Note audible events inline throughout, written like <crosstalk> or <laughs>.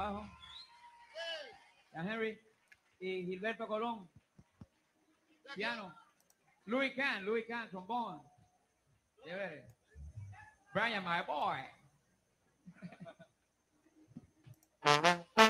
bajo. Henry y Gilberto Colón. Piano. Louis Kahn, Louis Kahn, trombón. Brian, my boy. <laughs>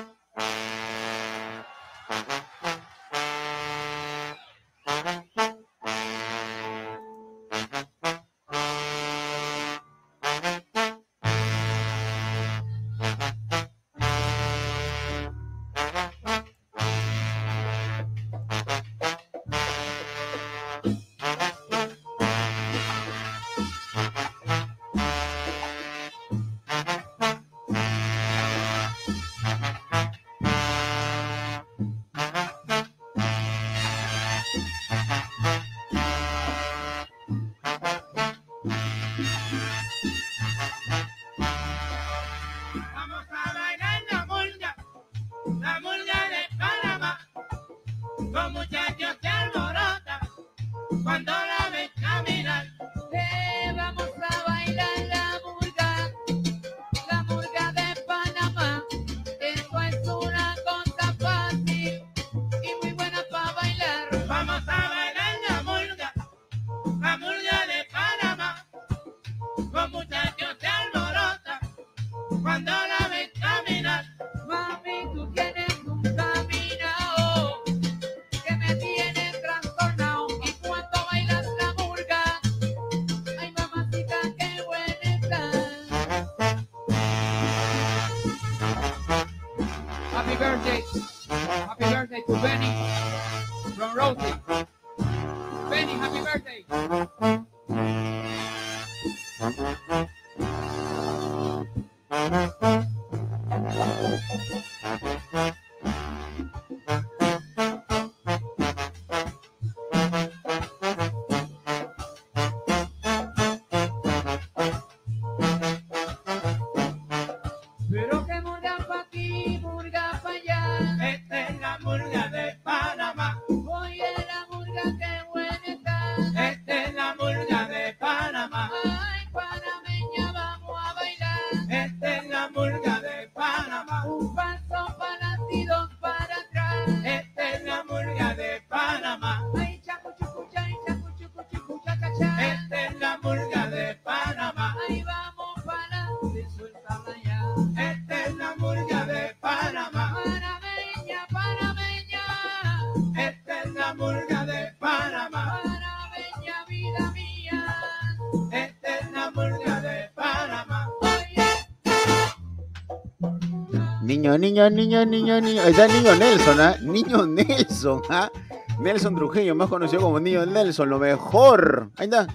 niño, niño, niño, niño, Ahí Está el niño Nelson, ¿ah? Niño Nelson, ¿ah? Nelson Trujillo, más conocido como Niño Nelson, lo mejor. Ahí está.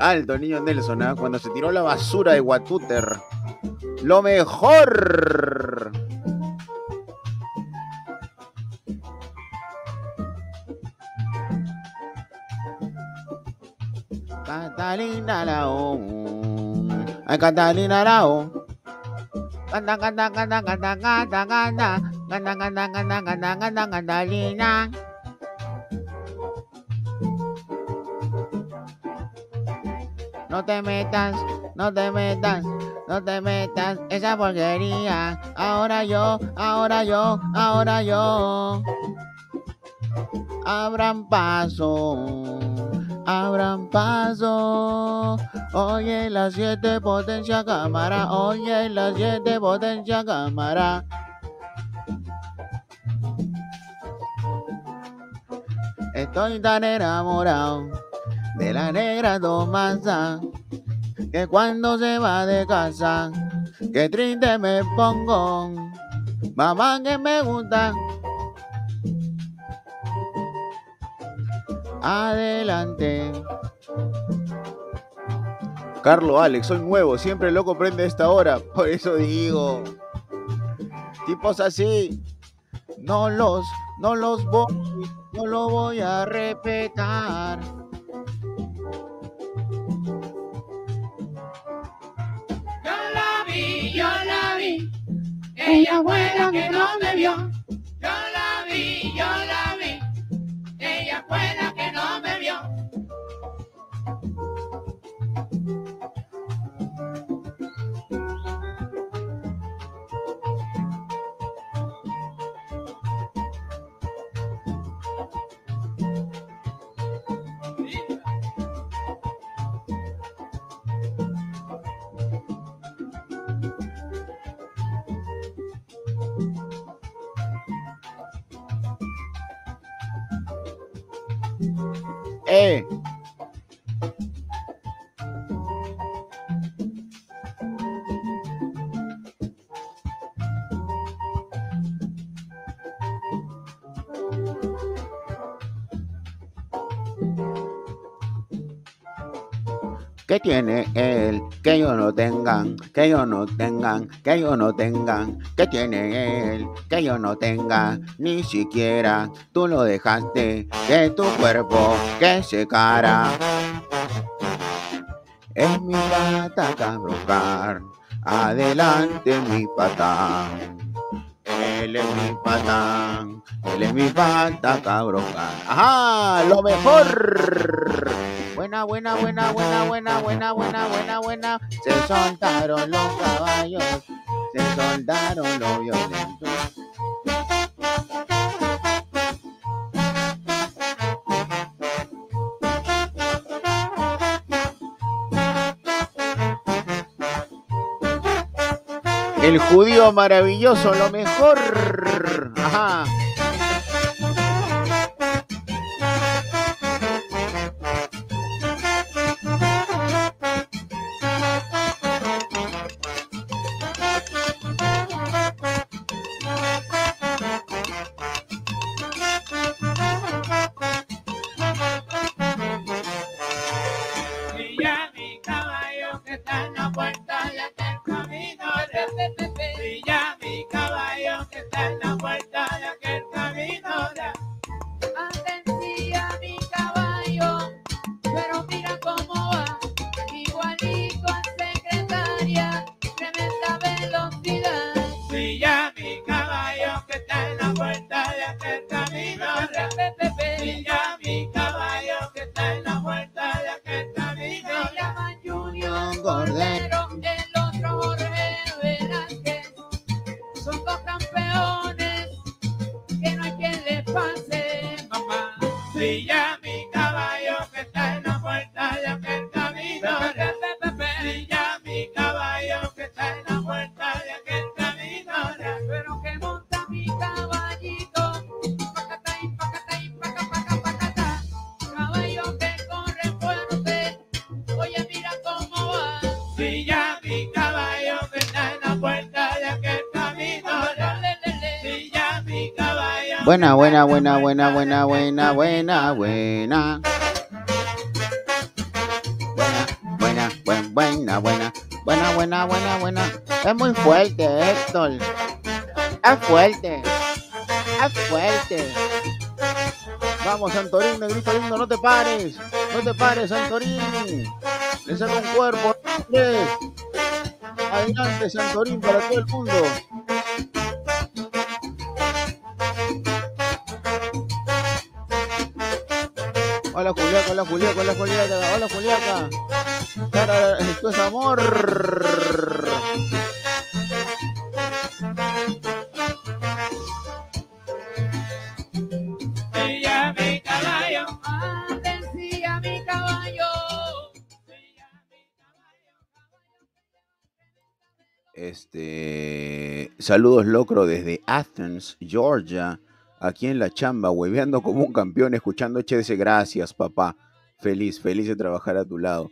Alto, Niño Nelson, ¿ah? Cuando se tiró la basura de Watuter. Lo mejor. Catalina Lao. Ay Catalina Lao lina. No te metas, no te metas, no te metas esa porquería. Ahora yo, ahora yo, ahora yo. Abran paso abran paso. Oye, las siete potencia cámara. Oye, las siete potencia cámara. Estoy tan enamorado de la negra Tomasa que cuando se va de casa, que triste me pongo. Mamá que me gusta adelante. Carlos Alex, soy nuevo, siempre lo comprende esta hora, por eso digo. Tipos así, no los, no los voy, no lo voy a respetar. Yo la vi, yo la vi, ella la que no me vio. Yo la vi, yo la vi, ella vio que tiene él, que yo no tengan, que yo no tengan, que yo no tengan, que tiene él, que yo no tenga, ni siquiera tú lo dejaste, que tu cuerpo, que se cara. Es mi pata adelante mi pata él es mi patán, él es mi pata, cabrón. Ajá, lo mejor. Buena, buena, buena, buena, buena, buena, buena, buena, buena. Se soltaron los caballos, se soltaron los violentos. El judío maravilloso, lo mejor. Sandra, Pepe. buena, buena, buena, buena, buena, buena, buena, buena. Buena, buena, buena, buena, buena, buena, buena, buena, Es muy fuerte, Héctor. Es fuerte. Es fuerte. Vamos, Santorini, negrito lindo, no te pares. No te pares, Santorini. Le saco un cuerpo. Adelante, Santorini, para todo el mundo. hola Juliaca, hola Juliaca, la Juliaca, hola Juliaca. esto es amor. mi caballo, Este, saludos Locro desde Athens, Georgia aquí en la chamba, hueveando como un campeón, escuchando HDC, gracias papá, feliz, feliz de trabajar a tu lado.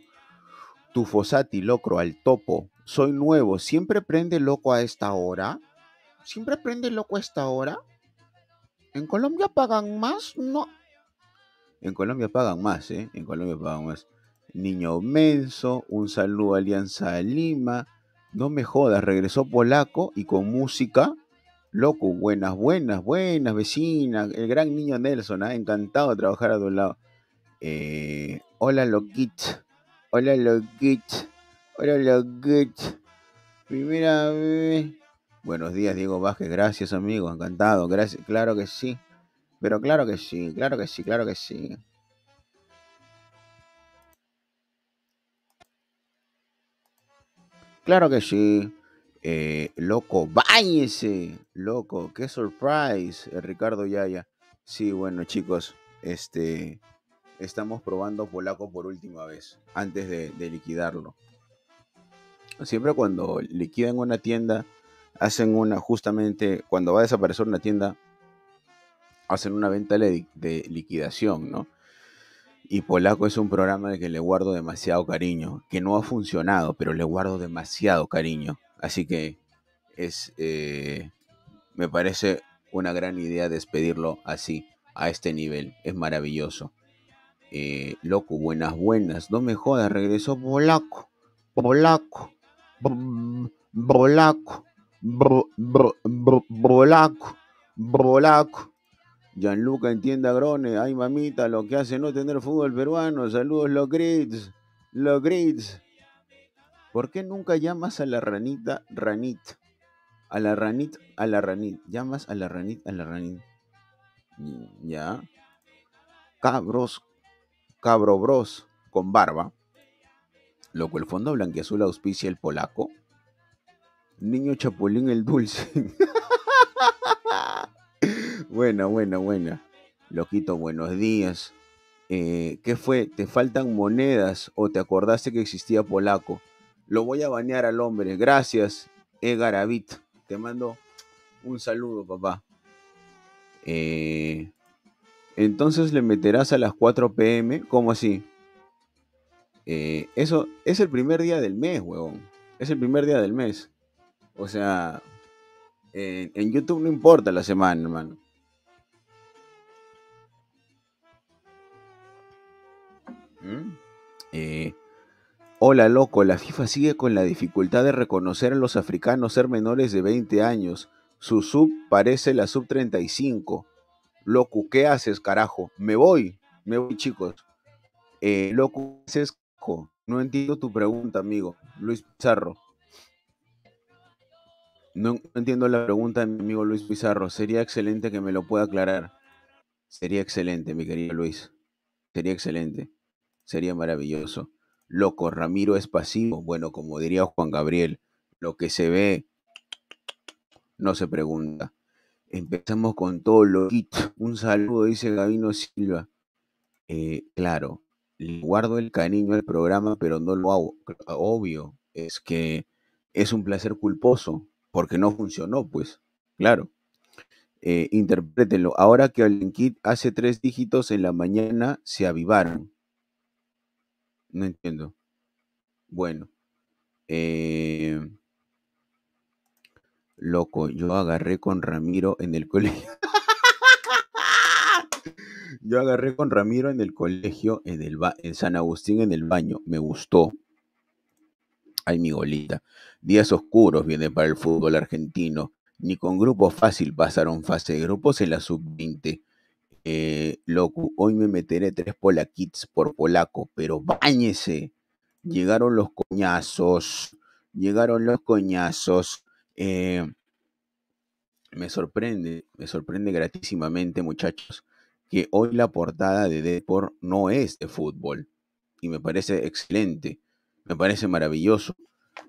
Tu Fosati, locro, al topo, soy nuevo, siempre prende loco a esta hora, siempre prende loco a esta hora. En Colombia pagan más, no. En Colombia pagan más, ¿eh? En Colombia pagan más. Niño Menso, un saludo a Alianza Lima. No me jodas, regresó polaco y con música Loco, buenas, buenas, buenas, vecina. El gran niño Nelson, ha ¿ah? encantado de trabajar a tu lado. Eh, hola, Loquit. Hola, Loquit. Hola, Loquit. Primera vez. Buenos días, Diego Vázquez. Gracias, amigo. Encantado. Gracias. Claro que sí. Pero claro que sí, claro que sí, claro que sí. Claro que sí. Eh, loco, váyese, loco, qué surprise, eh, Ricardo Yaya. Sí, bueno, chicos, este, estamos probando polaco por última vez, antes de, de liquidarlo. Siempre cuando liquidan una tienda, hacen una, justamente, cuando va a desaparecer una tienda, hacen una venta de liquidación, ¿no? Y Polaco es un programa de que le guardo demasiado cariño, que no ha funcionado, pero le guardo demasiado cariño. Así que es, eh, me parece una gran idea despedirlo así, a este nivel. Es maravilloso. Eh, loco, buenas, buenas. No me jodas, regresó Polaco. Polaco. Polaco. Polaco. Polaco. Polaco. Gianluca entienda grone. Ay, mamita, lo que hace no tener fútbol peruano. Saludos, los grits. Los grits. ¿Por qué nunca llamas a la ranita ranit? A la ranit, a la ranit. Llamas a la ranit, a la ranit. Ya. Cabros. bros. con barba. Loco, el Fondo blanqueazul auspicia el polaco. Niño Chapulín el dulce. <laughs> Buena, buena, buena. Loquito, buenos días. Eh, ¿Qué fue? ¿Te faltan monedas o te acordaste que existía polaco? Lo voy a bañar al hombre. Gracias, Egaravit. Te mando un saludo, papá. Eh, entonces le meterás a las 4 pm. ¿Cómo así? Eh, eso es el primer día del mes, huevón. Es el primer día del mes. O sea, en YouTube no importa la semana, hermano. Eh, hola loco, la FIFA sigue con la dificultad de reconocer a los africanos ser menores de 20 años. Su sub parece la sub 35. Loco, ¿qué haces, carajo? Me voy, me voy, chicos. Eh, loco, ¿qué haces, No entiendo tu pregunta, amigo. Luis Pizarro. No entiendo la pregunta amigo Luis Pizarro. Sería excelente que me lo pueda aclarar. Sería excelente, mi querido Luis. Sería excelente sería maravilloso. Loco, Ramiro es pasivo. Bueno, como diría Juan Gabriel, lo que se ve no se pregunta. Empezamos con todo loquito. Un saludo, dice Gabino Silva. Eh, claro, le guardo el cariño al programa, pero no lo hago. Obvio, es que es un placer culposo, porque no funcionó, pues, claro. Eh, interprétenlo. Ahora que Kit hace tres dígitos en la mañana, se avivaron. No entiendo. Bueno. Eh, loco, yo agarré con Ramiro en el colegio. <laughs> yo agarré con Ramiro en el colegio, en, el en San Agustín, en el baño. Me gustó. Ay, mi golita. Días oscuros viene para el fútbol argentino. Ni con grupo fácil pasaron fase de grupos en la sub-20. Eh, loco, hoy me meteré tres polakits por polaco, pero báñese. Llegaron los coñazos. Llegaron los coñazos. Eh, me sorprende, me sorprende gratísimamente, muchachos, que hoy la portada de Deport no es de fútbol. Y me parece excelente. Me parece maravilloso.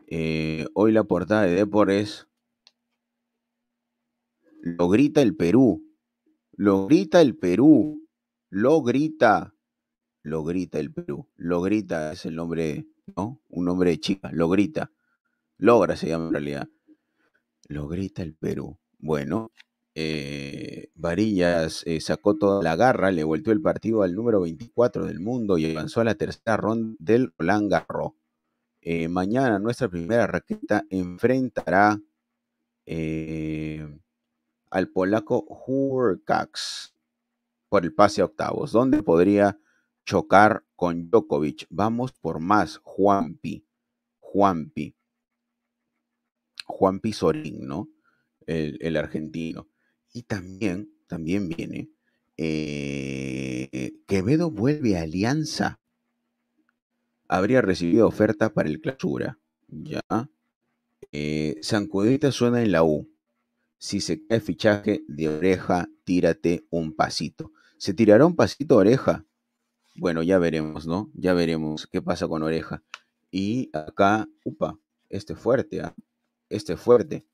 Eh, hoy la portada de Deport es. Lo grita el Perú lo grita el Perú, lo grita, lo grita el Perú, lo grita es el nombre, ¿no? Un nombre de chica, lo grita. Logra se llama en realidad. Lo grita el Perú. Bueno, eh, Varillas eh, sacó toda la garra, le volteó el partido al número 24 del mundo y avanzó a la tercera ronda del Roland Garro. Eh, mañana nuestra primera raqueta enfrentará al polaco Hurkacz por el pase a octavos, donde podría chocar con Djokovic. Vamos por más, Juanpi. Juanpi. Juanpi Sorín, ¿no? El, argentino. Y también, también viene. Eh, Quevedo vuelve a Alianza. Habría recibido oferta para el clausura. Ya. Eh, Sancudita suena en la U si se cae fichaje de oreja, tírate un pasito. ¿Se tirará un pasito oreja? Bueno, ya veremos, ¿no? Ya veremos qué pasa con oreja. Y acá, upa, este fuerte, ¿ah? este fuerte.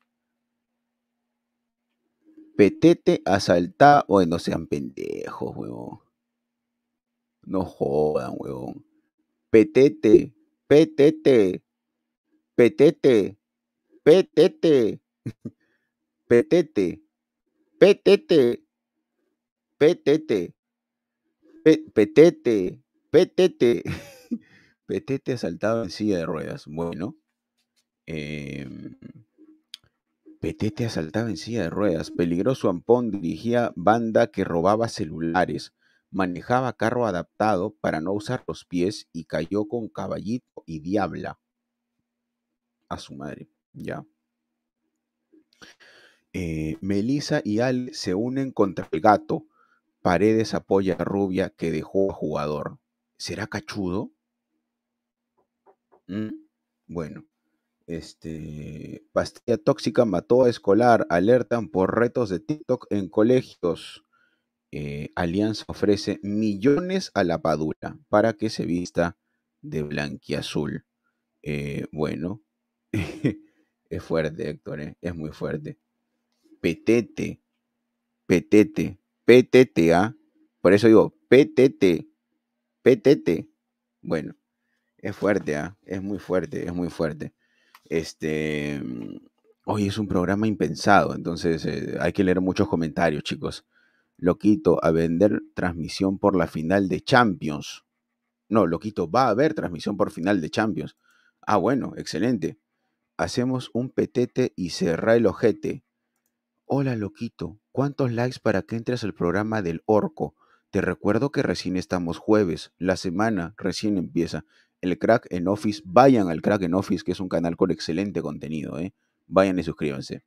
Petete asalta. o no sean pendejos, huevón. No jodan, huevón. Petete, petete, petete, petete. <laughs> Petete. Petete. Petete. Petete. Petete. Petete asaltaba <laughs> en silla de ruedas. Bueno. Eh, em, Petete asaltaba en silla de ruedas. Peligroso Ampón dirigía banda que robaba celulares. Manejaba carro adaptado para no usar los pies y cayó con caballito y diabla. A su madre, ya. Eh, Melissa y Al se unen contra el gato. Paredes apoya a Rubia que dejó a jugador. ¿Será cachudo? Mm, bueno. Este, pastilla tóxica mató a escolar. Alertan por retos de TikTok en colegios. Eh, Alianza ofrece millones a la Padula para que se vista de blanquiazul. Eh, bueno, <laughs> es fuerte, Héctor, es muy fuerte. PTT, Petete, PTT, ¿ah? Por eso digo, PTT, PTT. Bueno, es fuerte, ¿ah? Es muy fuerte, es muy fuerte. Este, hoy es un programa impensado, entonces eh, hay que leer muchos comentarios, chicos. Loquito a vender transmisión por la final de Champions. No, Loquito va a haber transmisión por final de Champions. Ah, bueno, excelente. Hacemos un PTT y cerra el ojete. Hola, loquito. ¿Cuántos likes para que entres al programa del orco? Te recuerdo que recién estamos jueves, la semana recién empieza. El Crack en Office, vayan al Crack en Office, que es un canal con excelente contenido, ¿eh? Vayan y suscríbanse.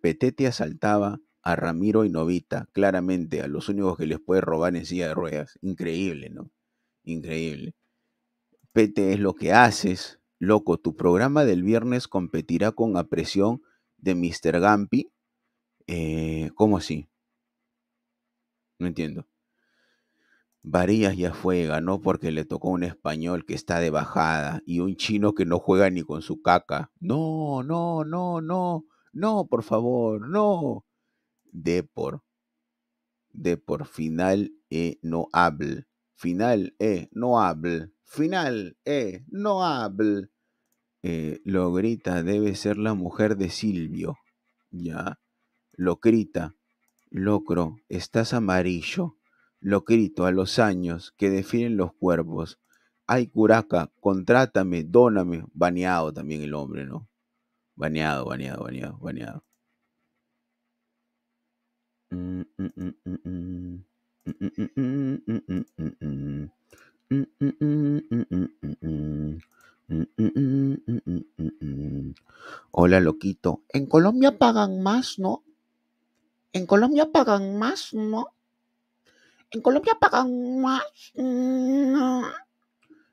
te asaltaba a Ramiro y Novita, claramente, a los únicos que les puede robar en silla de ruedas. Increíble, ¿no? Increíble. PT es lo que haces, loco. Tu programa del viernes competirá con apresión de Mr. Gampi. Eh, ¿Cómo así? No entiendo. Varillas ya fue, ganó porque le tocó un español que está de bajada y un chino que no juega ni con su caca. No, no, no, no, no, por favor, no. De por, de por final, e eh, no hable. Final, e no hable. Final, e no habl. Eh, lo grita, debe ser la mujer de Silvio, ¿ya? Lo grita, locro, estás amarillo, lo grito a los años que definen los cuerpos. Ay, curaca, contrátame, dóname, baneado también el hombre, ¿no? Baneado, baneado, baneado, baneado. Mm, mm, mm, Hola, loquito. En Colombia pagan más, ¿no? En Colombia pagan más, ¿no? En Colombia pagan más. ¿no?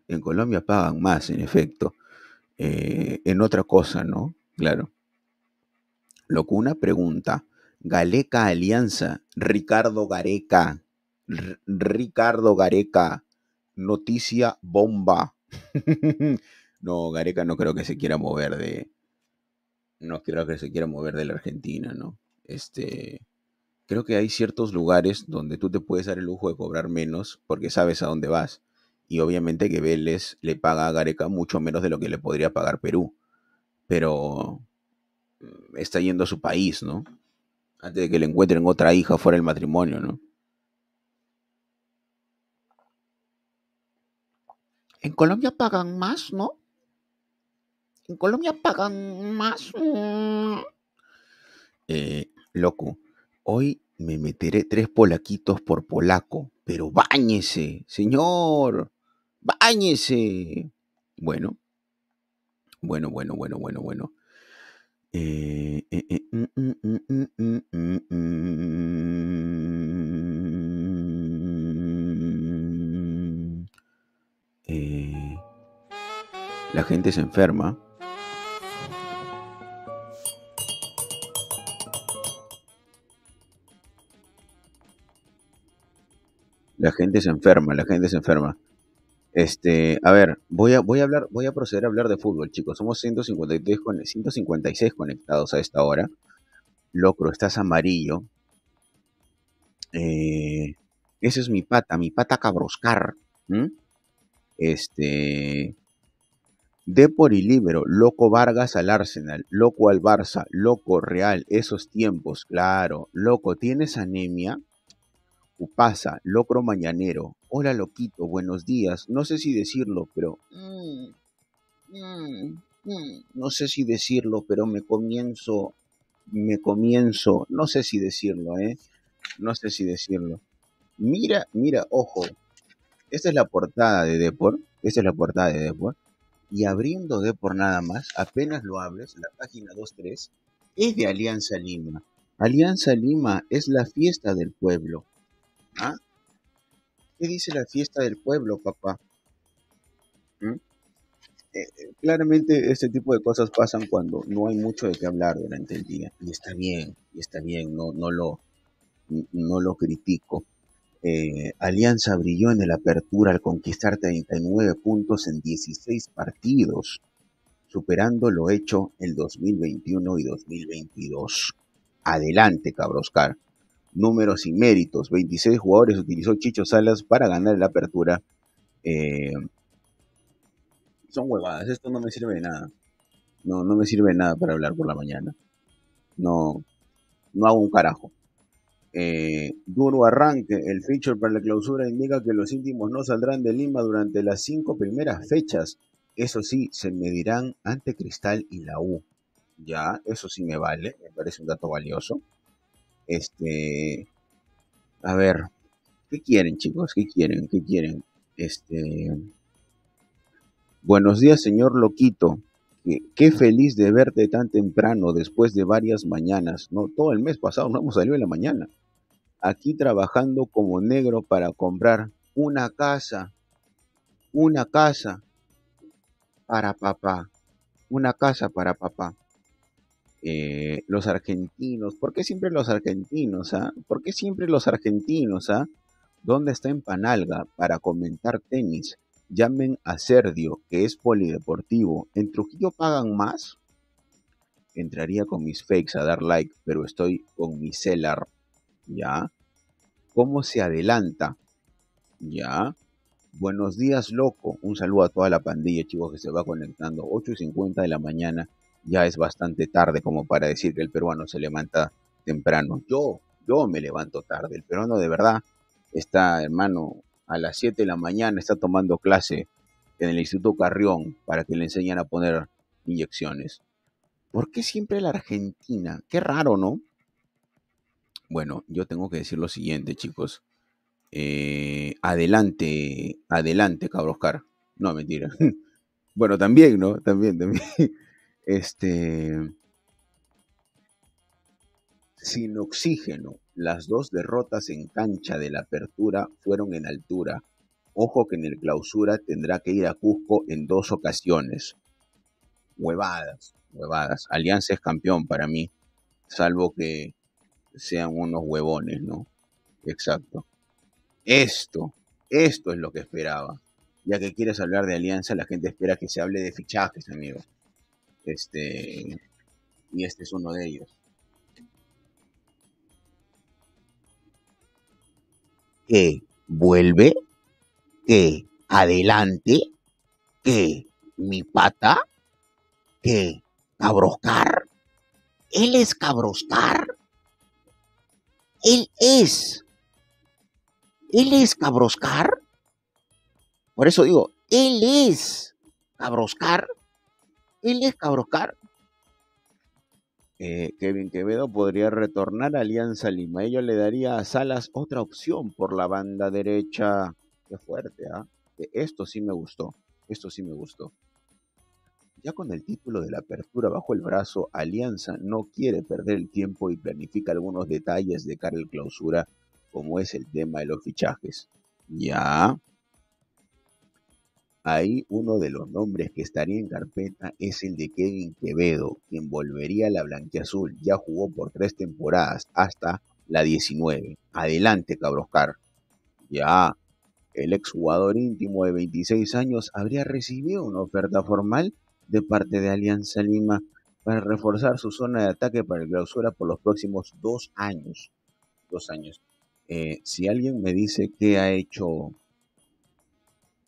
En Colombia pagan más, en efecto. Eh, en otra cosa, ¿no? Claro. Locuna pregunta. Galeca Alianza. Ricardo Gareca. Ricardo Gareca. Noticia bomba. <laughs> No, Gareca no creo que se quiera mover de. No creo que se quiera mover de la Argentina, ¿no? Este. Creo que hay ciertos lugares donde tú te puedes dar el lujo de cobrar menos porque sabes a dónde vas. Y obviamente que Vélez le paga a Gareca mucho menos de lo que le podría pagar Perú. Pero mm, está yendo a su país, ¿no? Antes de que le encuentren otra hija fuera del matrimonio, ¿no? En Colombia pagan más, ¿no? en Colombia pagan más. Mm. Eh, loco, hoy me meteré tres polaquitos por polaco, pero báñese, señor, báñese. Bueno, bueno, bueno, bueno, bueno, bueno. la gente se enferma. La gente se enferma, la gente se enferma. Este, a ver, voy a, voy a hablar, voy a proceder a hablar de fútbol, chicos. Somos 153, 156 conectados a esta hora. Locro, estás amarillo. Eh, ese es mi pata, mi pata cabroscar. Este. Depor y Libero, Loco Vargas al Arsenal, Loco al Barça, Loco Real, esos tiempos, claro. Loco, ¿tienes anemia? Pasa, locro mañanero. Hola, loquito, buenos días. No sé si decirlo, pero... Mm, mm, mm. No sé si decirlo, pero me comienzo... Me comienzo... No sé si decirlo, ¿eh? No sé si decirlo. Mira, mira, ojo. Esta es la portada de Depor Esta es la portada de Deport. Y abriendo Depor nada más, apenas lo abres, la página 2.3, es de Alianza Lima. Alianza Lima es la fiesta del pueblo. ¿Ah? ¿Qué dice la fiesta del pueblo, papá? ¿Mm? Eh, eh, claramente este tipo de cosas pasan cuando no hay mucho de qué hablar durante el día. Y está bien, y está bien, no, no, lo, no lo critico. Eh, Alianza brilló en la apertura al conquistar 39 puntos en 16 partidos, superando lo hecho en 2021 y 2022. Adelante, Cabroscar números y méritos. 26 jugadores utilizó Chicho Salas para ganar la apertura. Eh, son huevadas, esto no me sirve de nada. No, no me sirve de nada para hablar por la mañana. No, no hago un carajo. Eh, duro arranque, el feature para la clausura indica que los íntimos no saldrán de Lima durante las cinco primeras fechas. Eso sí, se medirán ante Cristal y la U. Ya, eso sí me vale, me parece un dato valioso. Este, a ver, ¿qué quieren chicos? ¿Qué quieren? ¿Qué quieren? Este, buenos días señor Loquito. Qué feliz de verte tan temprano después de varias mañanas. No, todo el mes pasado no hemos salido en la mañana. Aquí trabajando como negro para comprar una casa. Una casa para papá. Una casa para papá. Eh, los argentinos, ¿por qué siempre los argentinos? Ah? ¿Por qué siempre los argentinos? Ah? ¿Dónde está en Panalga para comentar tenis? Llamen a Serdio, que es polideportivo. ¿En Trujillo pagan más? Entraría con mis fakes a dar like, pero estoy con mi celar. ¿Ya? ¿Cómo se adelanta? ¿Ya? Buenos días, loco. Un saludo a toda la pandilla, chicos, que se va conectando. 8 y 50 de la mañana ya es bastante tarde como para decir que el peruano se levanta temprano. Yo, yo me levanto tarde. El peruano de verdad está, hermano, a las 7 de la mañana está tomando clase en el Instituto Carrión para que le enseñen a poner inyecciones. ¿Por qué siempre la Argentina? Qué raro, ¿no? Bueno, yo tengo que decir lo siguiente, chicos. Eh, adelante, adelante, cabroscar. No, mentira. <laughs> bueno, también, ¿no? También, también este, sin oxígeno. Las dos derrotas en cancha de la apertura fueron en altura. Ojo que en el clausura tendrá que ir a Cusco en dos ocasiones. Huevadas, huevadas. Alianza es campeón para mí, salvo que sean unos huevones, ¿no? Exacto. Esto, esto es lo que esperaba. Ya que quieres hablar de alianza, la gente espera que se hable de fichajes, amigos. Este, y este es uno de ellos. Que vuelve, que adelante, que mi pata, que cabroscar. Él es cabroscar. Él es. Él es cabroscar. Por eso digo, él es cabroscar él es Cabroscar. Eh, Kevin Quevedo podría retornar a Alianza Lima. Ello le daría a Salas otra opción por la banda derecha. Qué fuerte, ¿ah? Esto sí me gustó. Esto sí me gustó. Ya con el título de la apertura bajo el brazo, Alianza no quiere perder el tiempo y planifica algunos detalles de cara al clausura, como es el tema de los fichajes. Ya, Ahí uno de los nombres que estaría en carpeta es el de Kevin Quevedo, quien volvería a la Blanquiazul. Ya jugó por tres temporadas hasta la 19. Adelante, Cabroscar. Ya. El exjugador íntimo de 26 años habría recibido una oferta formal de parte de Alianza Lima para reforzar su zona de ataque para el clausura por los próximos dos años. Dos años. Eh, si alguien me dice que ha hecho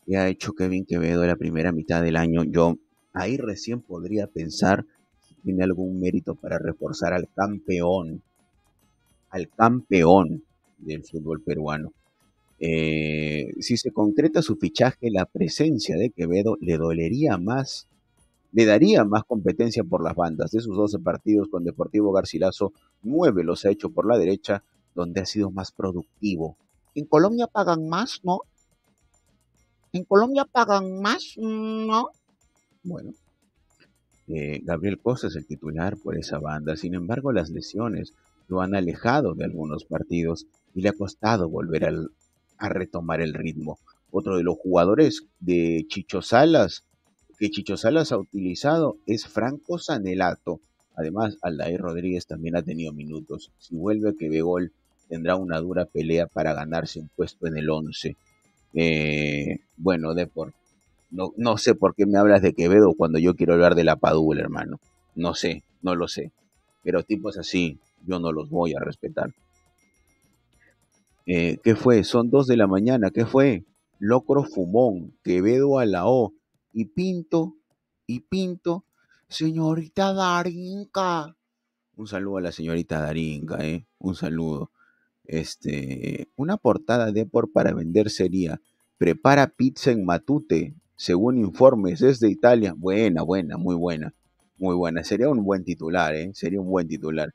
que ha hecho Kevin Quevedo en la primera mitad del año, yo ahí recién podría pensar si tiene algún mérito para reforzar al campeón, al campeón del fútbol peruano. Eh, si se concreta su fichaje, la presencia de Quevedo le dolería más, le daría más competencia por las bandas. De sus 12 partidos con Deportivo Garcilaso, 9 los ha hecho por la derecha, donde ha sido más productivo. En Colombia pagan más, ¿no? ¿En Colombia pagan más? Mm, no. Bueno, eh, Gabriel Costa es el titular por esa banda, sin embargo las lesiones lo han alejado de algunos partidos y le ha costado volver a retomar el ritmo. Otro de los jugadores de Chicho Salas, que Chicho Salas ha utilizado, es Franco Sanelato. Además, Aldair Rodríguez también ha tenido minutos. Si vuelve a que ve gol, tendrá una dura pelea para ganarse un puesto en el 11. Eh, bueno, por no, no sé por qué me hablas de Quevedo cuando yo quiero hablar de la Padula, hermano. No sé, no lo sé. Pero tipos así, yo no los voy a respetar. Eh, ¿Qué fue? Son dos de la mañana. ¿Qué fue? Locro Fumón, Quevedo a la O. Y Pinto, y Pinto, señorita Darinka. Un saludo a la señorita Darinka, ¿eh? Un saludo. Este, una portada de por para vender sería prepara pizza en Matute, según informes desde Italia. Buena, buena, muy buena, muy buena. Sería un buen titular, ¿eh? sería un buen titular.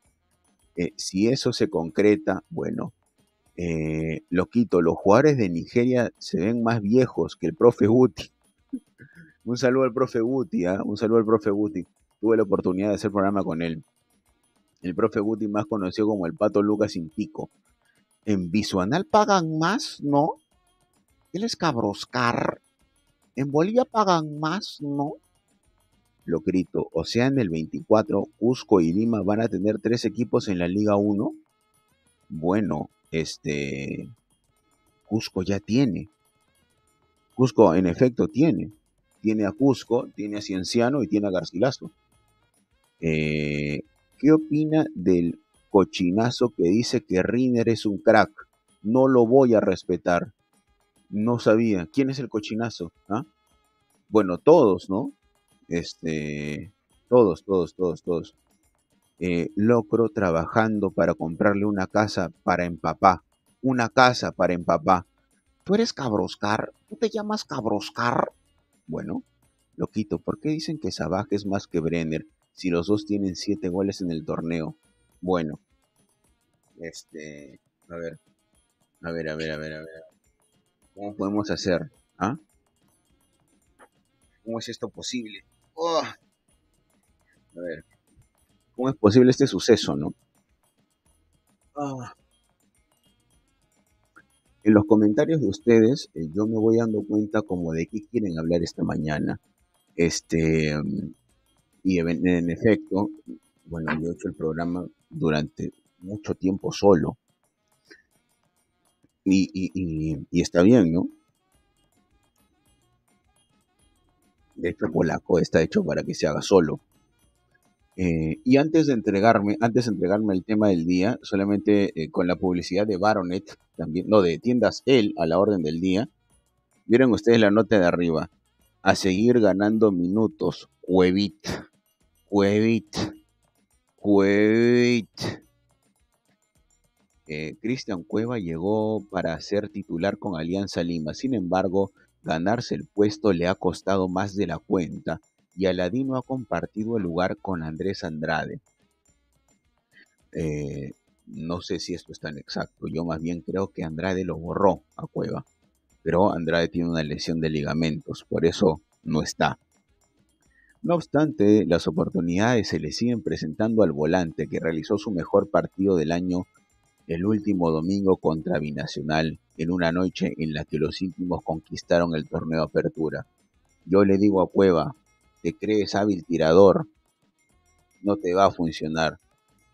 Eh, si eso se concreta, bueno, eh, lo quito. Los jugadores de Nigeria se ven más viejos que el profe Guti. <laughs> un saludo al profe Guti, ¿ah? un saludo al profe Guti. Tuve la oportunidad de hacer programa con él. El profe Guti más conocido como el Pato Lucas sin pico. En Bisuanal pagan más, ¿no? El cabroscar? En Bolivia pagan más, ¿no? Lo grito, o sea, en el 24, Cusco y Lima van a tener tres equipos en la Liga 1. Bueno, este... Cusco ya tiene. Cusco en efecto tiene. Tiene a Cusco, tiene a Cienciano y tiene a Garcilaso. Eh, ¿Qué opina del cochinazo que dice que Rinner es un crack. No lo voy a respetar. No sabía. ¿Quién es el cochinazo? ¿Ah? Bueno, todos, ¿no? Este, todos, todos, todos, todos. Eh, locro trabajando para comprarle una casa para empapá. Una casa para empapá. ¿Tú eres Cabroscar? ¿Tú te llamas Cabroscar? Bueno, Loquito, ¿por qué dicen que Sabaje es más que Brenner si los dos tienen siete goles en el torneo? Bueno. Este, a ver. A ver, a ver, a ver, a ver. ¿Cómo podemos hacer? ¿Ah? ¿Cómo es esto posible? Oh. A ver. ¿Cómo es posible este suceso, no? Ah. En los comentarios de ustedes, eh, yo me voy dando cuenta como de qué quieren hablar esta mañana. Este, mm, y en efecto, bueno, yo he hecho el programa durante mucho tiempo solo. Y, está bien, ¿no? De hecho, Polaco pues, está hecho para que se haga solo. Eh, y antes de entregarme, antes de entregarme el tema del día, solamente eh, con la publicidad de Baronet, también, no, de tiendas él a la orden del día, vieron ustedes la nota de arriba. A seguir ganando minutos, huevit, huevit. Eh, Cristian Cueva llegó para ser titular con Alianza Lima, sin embargo, ganarse el puesto le ha costado más de la cuenta y Aladino ha compartido el lugar con Andrés Andrade. Eh, no sé si esto es tan exacto, yo más bien creo que Andrade lo borró a Cueva, pero Andrade tiene una lesión de ligamentos, por eso no está. No obstante, las oportunidades se le siguen presentando al volante que realizó su mejor partido del año el último domingo contra Binacional en una noche en la que los íntimos conquistaron el torneo apertura. Yo le digo a Cueva, te crees hábil tirador, no te va a funcionar.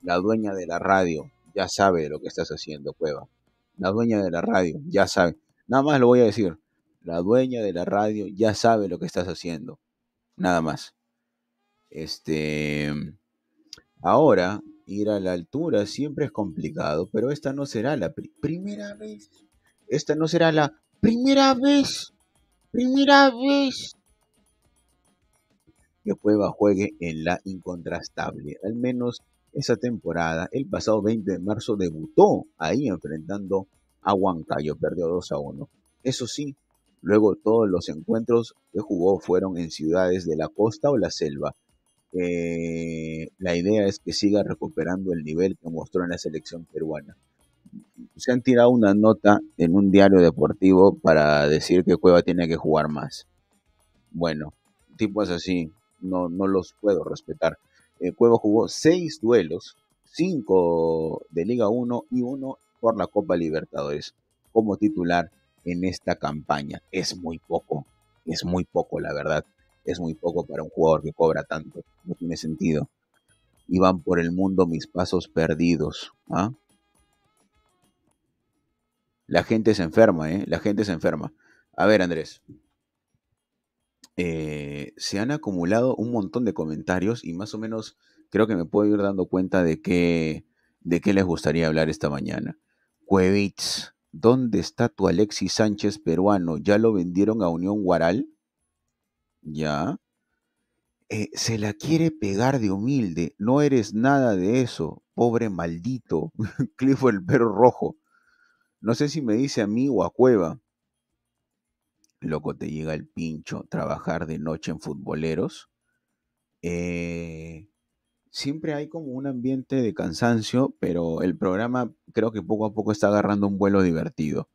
La dueña de la radio ya sabe lo que estás haciendo, Cueva. La dueña de la radio ya sabe. Nada más lo voy a decir. La dueña de la radio ya sabe lo que estás haciendo. Nada más. Este, ahora, ir a la altura siempre es complicado, pero esta no será la primera vez. Esta no será la primera vez. Primera vez que Cueva juegue en la incontrastable. Al menos esa temporada, el pasado 20 de marzo debutó ahí enfrentando a Huancayo, perdió 2 a 1. Eso sí, luego todos los encuentros que jugó fueron en ciudades de la costa o la selva, eh, la idea es que siga recuperando el nivel que mostró en la selección peruana. Se han tirado una nota en un diario deportivo para decir que Cueva tiene que jugar más. Bueno, tipos así, no, no los puedo respetar. Eh, Cueva jugó seis duelos, cinco de Liga 1 y uno por la Copa Libertadores como titular en esta campaña. Es muy poco, es muy poco la verdad es muy poco para un jugador que cobra tanto, no tiene sentido. Y van por el mundo mis pasos perdidos. ¿ah? La gente se enferma, ¿eh? La gente se enferma. A ver, Andrés. Eh, se han acumulado un montón de comentarios y más o menos creo que me puedo ir dando cuenta de qué, de qué les gustaría hablar esta mañana. Cuevitz, ¿dónde está tu Alexis Sánchez peruano? ¿Ya lo vendieron a Unión Guaral? ¿ya? Eh, se la quiere pegar de humilde, no eres nada de eso, pobre maldito, <laughs> Clifford el perro rojo. No sé si me dice a mí o a Cueva. Loco, te llega el pincho, trabajar de noche en futboleros. Eh, siempre hay como un ambiente de cansancio, pero el programa creo que poco a poco está agarrando un vuelo divertido.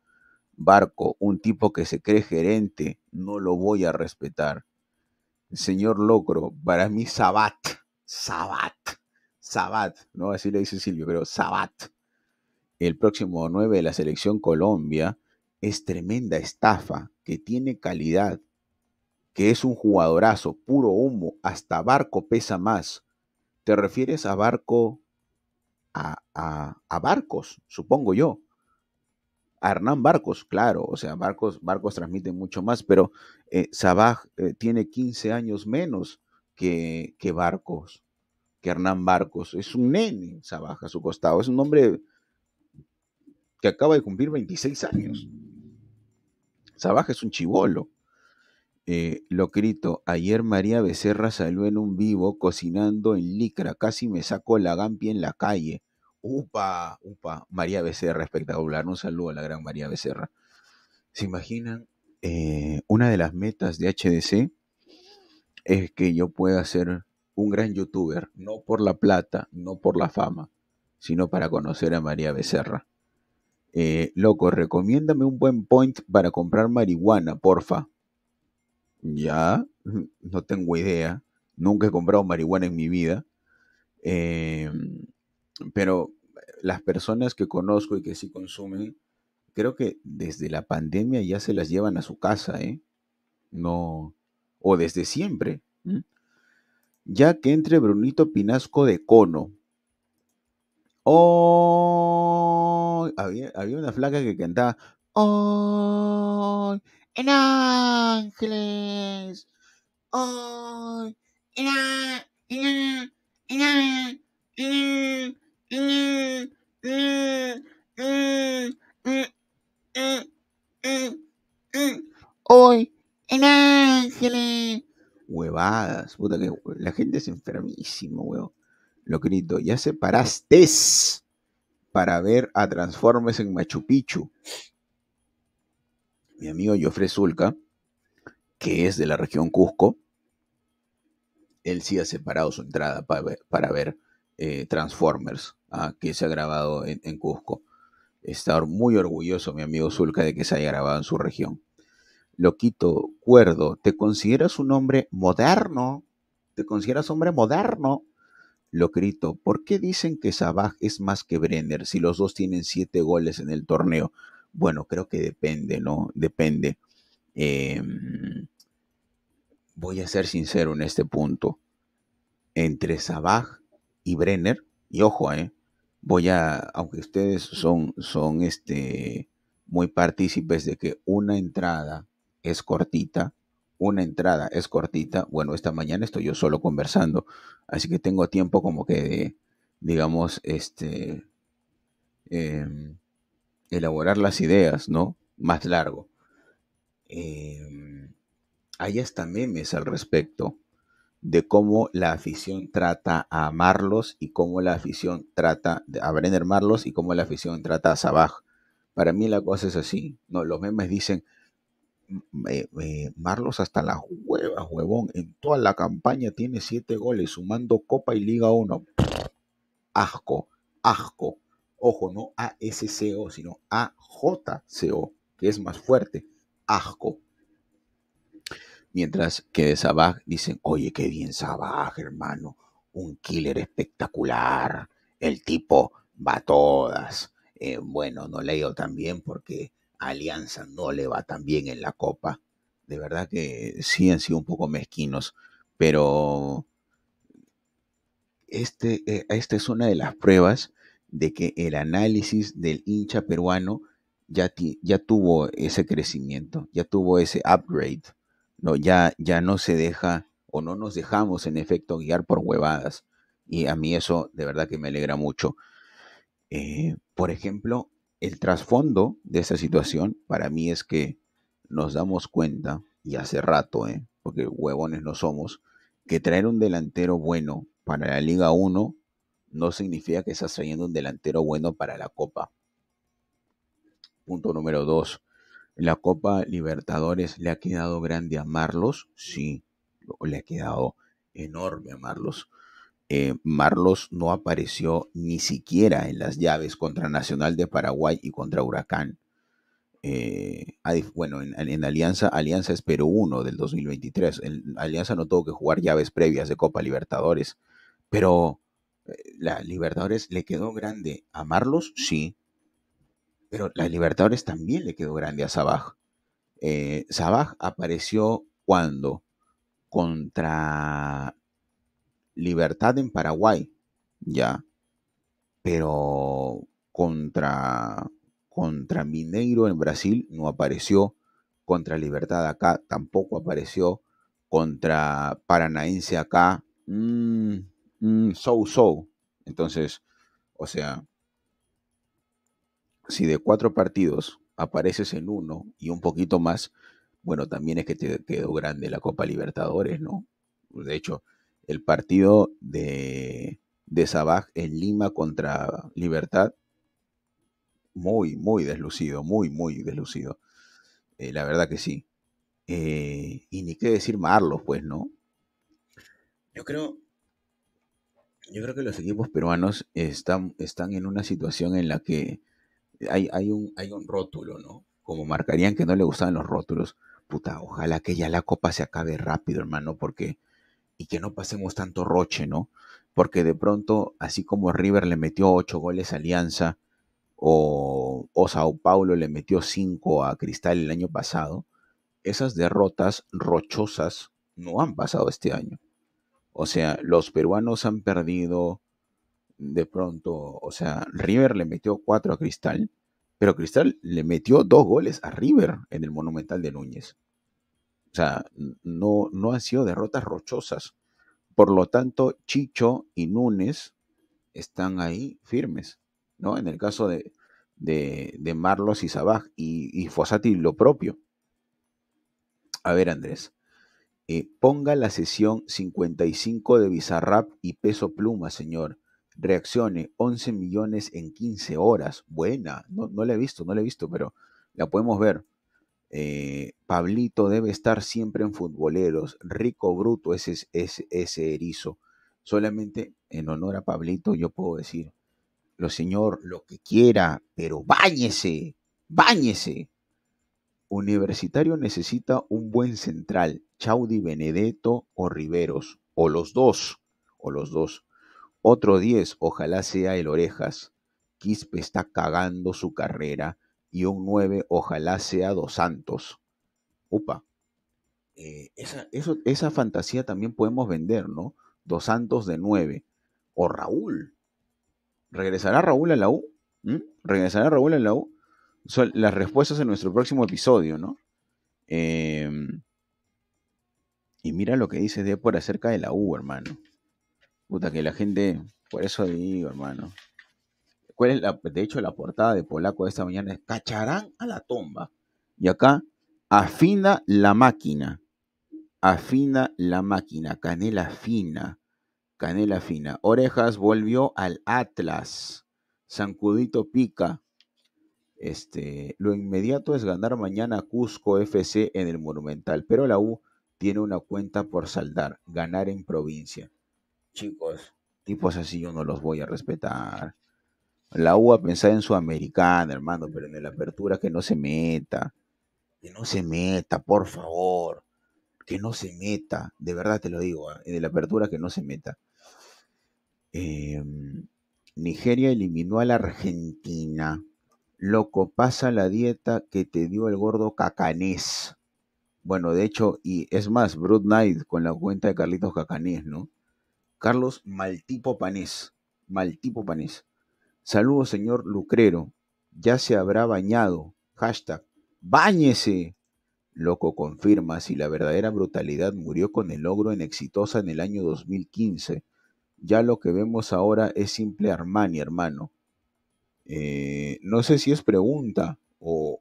Barco, un tipo que se cree gerente, no lo voy a respetar señor Locro, para mí Sabat, Sabat, Sabat, no así le dice Silvio, pero Sabat, el próximo 9 de la selección Colombia, es tremenda estafa, que tiene calidad, que es un jugadorazo, puro humo, hasta Barco pesa más. ¿Te refieres a Barco, a, a, a Barcos, supongo yo? Hernán Barcos, claro, o sea, Barcos, Barcos transmite mucho más, pero eh, Sabaj eh, tiene 15 años menos que, Barcos, que Hernán Barcos. Es un nene, Sabaj, a su costado. Es un hombre que acaba de cumplir 26 años. Sabaj es un chivolo. Eh, lo grito, ayer María Becerra salió en un vivo cocinando en licra, casi me sacó la gampia en la calle. Upa, upa, María Becerra, espectacular. Un saludo a la gran María Becerra. ¿Se imaginan? Eh, una de las metas de HDC es que yo pueda ser un gran youtuber, no por la plata, no por la fama, sino para conocer a María Becerra. Eh, loco, recomiéndame un buen point para comprar marihuana, porfa. Ya, no tengo idea. Nunca he comprado marihuana en mi vida. Em, pero las personas que conozco y que sí consumen, creo que desde la pandemia ya se las llevan a su casa, ¿eh? No, o desde siempre. Ya que entre Brunito Pinasco de Cono. Oh, había, una flaca que cantaba, oh, en Ángeles. Oh, en, en, en, Hoy, en Ángeles. Huevadas, puta que la gente es enfermísima, huevo. Lo grito, ya separaste para ver a transformes en Machu Picchu. Mi amigo Jofre Zulca que es de la región Cusco, él sí ha separado su entrada para ver eh, Transformers ah, que se ha grabado en, Cusco. Está muy orgulloso mi amigo Zulca de que se haya grabado en su región. Loquito, cuerdo, ¿te consideras un hombre moderno? ¿Te consideras hombre moderno? Loquito, ¿por qué dicen que Sabaj es más que Brenner si los dos tienen siete goles en el torneo? Bueno, creo que depende, ¿no? Depende. Em, voy a ser sincero en este punto. Entre Sabaj y Brenner, y ojo, eh, voy a, aunque ustedes son, son este, muy partícipes de que una entrada es cortita, una entrada es cortita, bueno, esta mañana estoy yo solo conversando, así que tengo tiempo como que de, digamos, este, em, elaborar las ideas, ¿no? Más largo. Eh, hay hasta memes al respecto de cómo la afición trata a Marlos y cómo la afición trata a Brenner Marlos y cómo la afición trata a Sabaj. Para mí la cosa es así. los memes dicen, mm, eh, eh, Marlos hasta la hueva, huevón. En toda la campaña tiene siete goles, sumando Copa y Liga 1. Asco, asco. Ojo, no ASCO, sino AJCO, que es más fuerte. Asco. Mientras que de Sabaj dicen, oye, qué bien Sabaj, hermano, un killer espectacular, el tipo va a todas. Eh, bueno, no le tan bien porque Alianza no le va tan bien en la Copa. De verdad que sí han sido un poco mezquinos, pero este, eh, esta es una de las pruebas de que el análisis del hincha peruano ya tuvo ese crecimiento, ya tuvo ese upgrade no, ya, ya no se deja o no nos dejamos en efecto guiar por huevadas. Y a mí eso de verdad que me alegra mucho. Eh, por ejemplo, el trasfondo de esta situación para mí es que nos damos cuenta, y hace rato, ¿eh? porque huevones no somos, que traer un delantero bueno para la Liga 1 no significa que estás trayendo un delantero bueno para la Copa. Punto número 2 la Copa Libertadores le ha quedado grande a Marlos, sí, le ha quedado enorme a Marlos. Eh, Marlos no apareció ni siquiera en las llaves contra Nacional de Paraguay y contra Huracán. Eh, bueno, en, Alianza, Alianza, Alianza Perú uno del 2023. Alianza no tuvo que jugar llaves previas de Copa Libertadores, pero eh, la Libertadores le quedó grande. ¿A Marlos? Sí. Pero la Libertadores también le quedó grande a Sabaj. Eh, Sabaj apareció cuando contra Libertad en Paraguay, ya, pero contra contra Mineiro en Brasil no apareció, contra Libertad acá tampoco apareció, contra Paranaense acá, mm, mm, so so. Entonces, o sea, si de cuatro partidos apareces en uno y un poquito más, bueno, también es que te quedó grande la Copa Libertadores, ¿no? De hecho, el partido de, de Sabaj en Lima contra Libertad, muy, muy deslucido, muy, muy deslucido. Eh, la verdad que sí. Eh, y ni qué decir Marlos, pues, ¿no? Yo creo, yo creo que los equipos peruanos están, están en una situación en la que hay, un, hay un rótulo, ¿no? Como marcarían que no le gustaban los rótulos. Puta, ojalá que ya la copa se acabe rápido, hermano, porque. Y que no pasemos tanto roche, ¿no? Porque de pronto, así como River le metió ocho goles a Alianza, o, o Sao Paulo le metió cinco a Cristal el año pasado, esas derrotas rochosas no han pasado este año. O sea, los peruanos han perdido de pronto, o sea, River le metió cuatro a Cristal, pero Cristal le metió dos goles a River en el Monumental de Núñez. O sea, no, no han sido derrotas rochosas. Por lo tanto, Chicho y Núñez están ahí firmes, ¿no? En el caso de, de, de Marlos y Sabaj y, y lo propio. A ver, Andrés, eh, ponga la sesión 55 de Bizarrap y Peso Pluma, señor reaccione, 11 millones en 15 horas. Buena, no, no la he visto, no la he visto, pero la podemos ver. Eh, Pablito debe estar siempre en futboleros. Rico Bruto, ese, ese, ese erizo. Solamente en honor a Pablito yo puedo decir, lo señor, lo que quiera, pero báñese, báñese. Universitario necesita un buen central, Chaudi Benedetto o Riveros, o los dos, o los dos. Otro 10, ojalá sea el Orejas. Quispe está cagando su carrera. Y un 9, ojalá sea Dos Santos. Upa. Eh, esa, esa fantasía también podemos vender, ¿no? Dos Santos de 9. O Raúl. ¿Regresará Raúl a la U? ¿Mm? ¿Regresará Raúl a la U? Son las respuestas en nuestro próximo episodio, ¿no? Em, y mira lo que dice Depor acerca de la U, hermano. Puta que la gente, por eso digo, hermano. ¿Cuál es de hecho, la portada de Polaco de esta mañana es Cacharán a la tumba. Y acá, afina la máquina. Afina la máquina. Canela fina. Canela fina. Orejas volvió al Atlas. Sancudito pica. Este, lo inmediato es ganar mañana Cusco FC en el Monumental, pero la U tiene una cuenta por saldar, ganar en provincia chicos, tipos así yo no los voy a respetar. La U a pensar en americana hermano, pero en la apertura que no se meta. Que no se meta, por favor. Que no se meta. De verdad te lo digo, ¿ah? en la apertura que no se meta. Em, Nigeria eliminó a la Argentina. Loco, pasa la dieta que te dio el gordo cacanés. Bueno, de hecho, y es más, Brut Knight con la cuenta de Carlitos Cacanés, ¿no? Carlos Maltipo Panés. Maltipo Panés. Saludos, señor Lucrero. Ya se habrá bañado. Hashtag. Báñese. Loco confirma si la verdadera brutalidad murió con el logro en exitosa en el año 2015. Ya lo que vemos ahora es simple Armani, hermano. Eh, no sé si es pregunta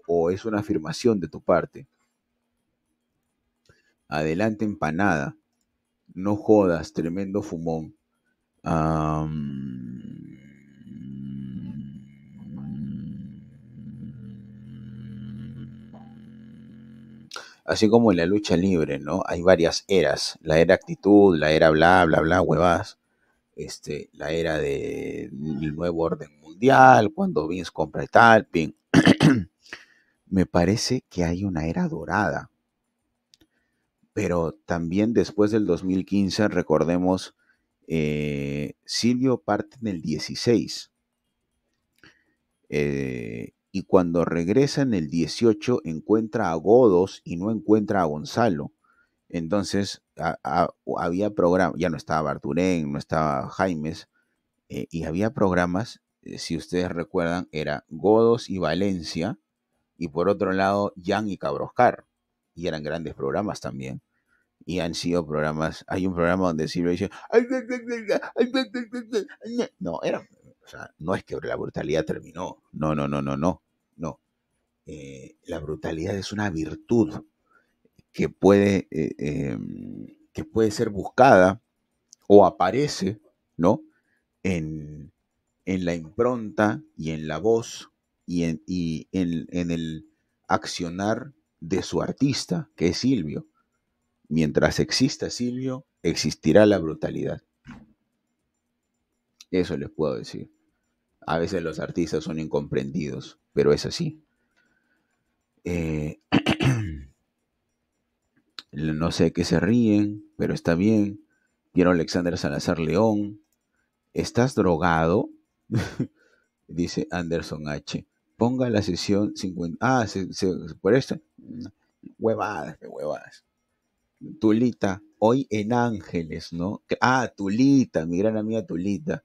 o es una afirmación de tu parte. Adelante, empanada. No jodas, tremendo fumón. Así como en la lucha libre, ¿no? Hay varias eras. La era actitud, la era bla, bla, bla, huevas. Este, la era del nuevo orden mundial, cuando Vince compra el tal, pin. <clears throat> Me parece que hay una era dorada pero también después del 2015, recordemos, eh, Silvio parte en el 16. Eh, y cuando regresa en el 18 encuentra a Godos y no encuentra a Gonzalo. Entonces había programas, ya no estaba Barturén, no estaba Jaimes, eh, y había programas, si ustedes recuerdan, era Godos y Valencia, y por otro lado Jan y Cabroscar, y eran grandes programas también y han sido programas. Hay un programa donde Silvio dice. No, era. no es que la brutalidad terminó. No, no, no, no, no. No. la brutalidad es una virtud que puede, que puede ser buscada o aparece, ¿no? En, la impronta y en la voz y y en, en el accionar de su artista, que es Silvio. Mientras exista Silvio, existirá la brutalidad. Eso les puedo decir. A veces los artistas son incomprendidos, pero es así. Eh, <clears throat> no sé qué se ríen, pero está bien. Quiero Alexander Salazar León. ¿Estás drogado? <laughs> Dice Anderson H. Ponga la sesión 50. Ah, por esto. Huevadas, huevadas. Tulita, hoy en Ángeles, ¿no? Ah, Tulita, mi gran amiga Tulita.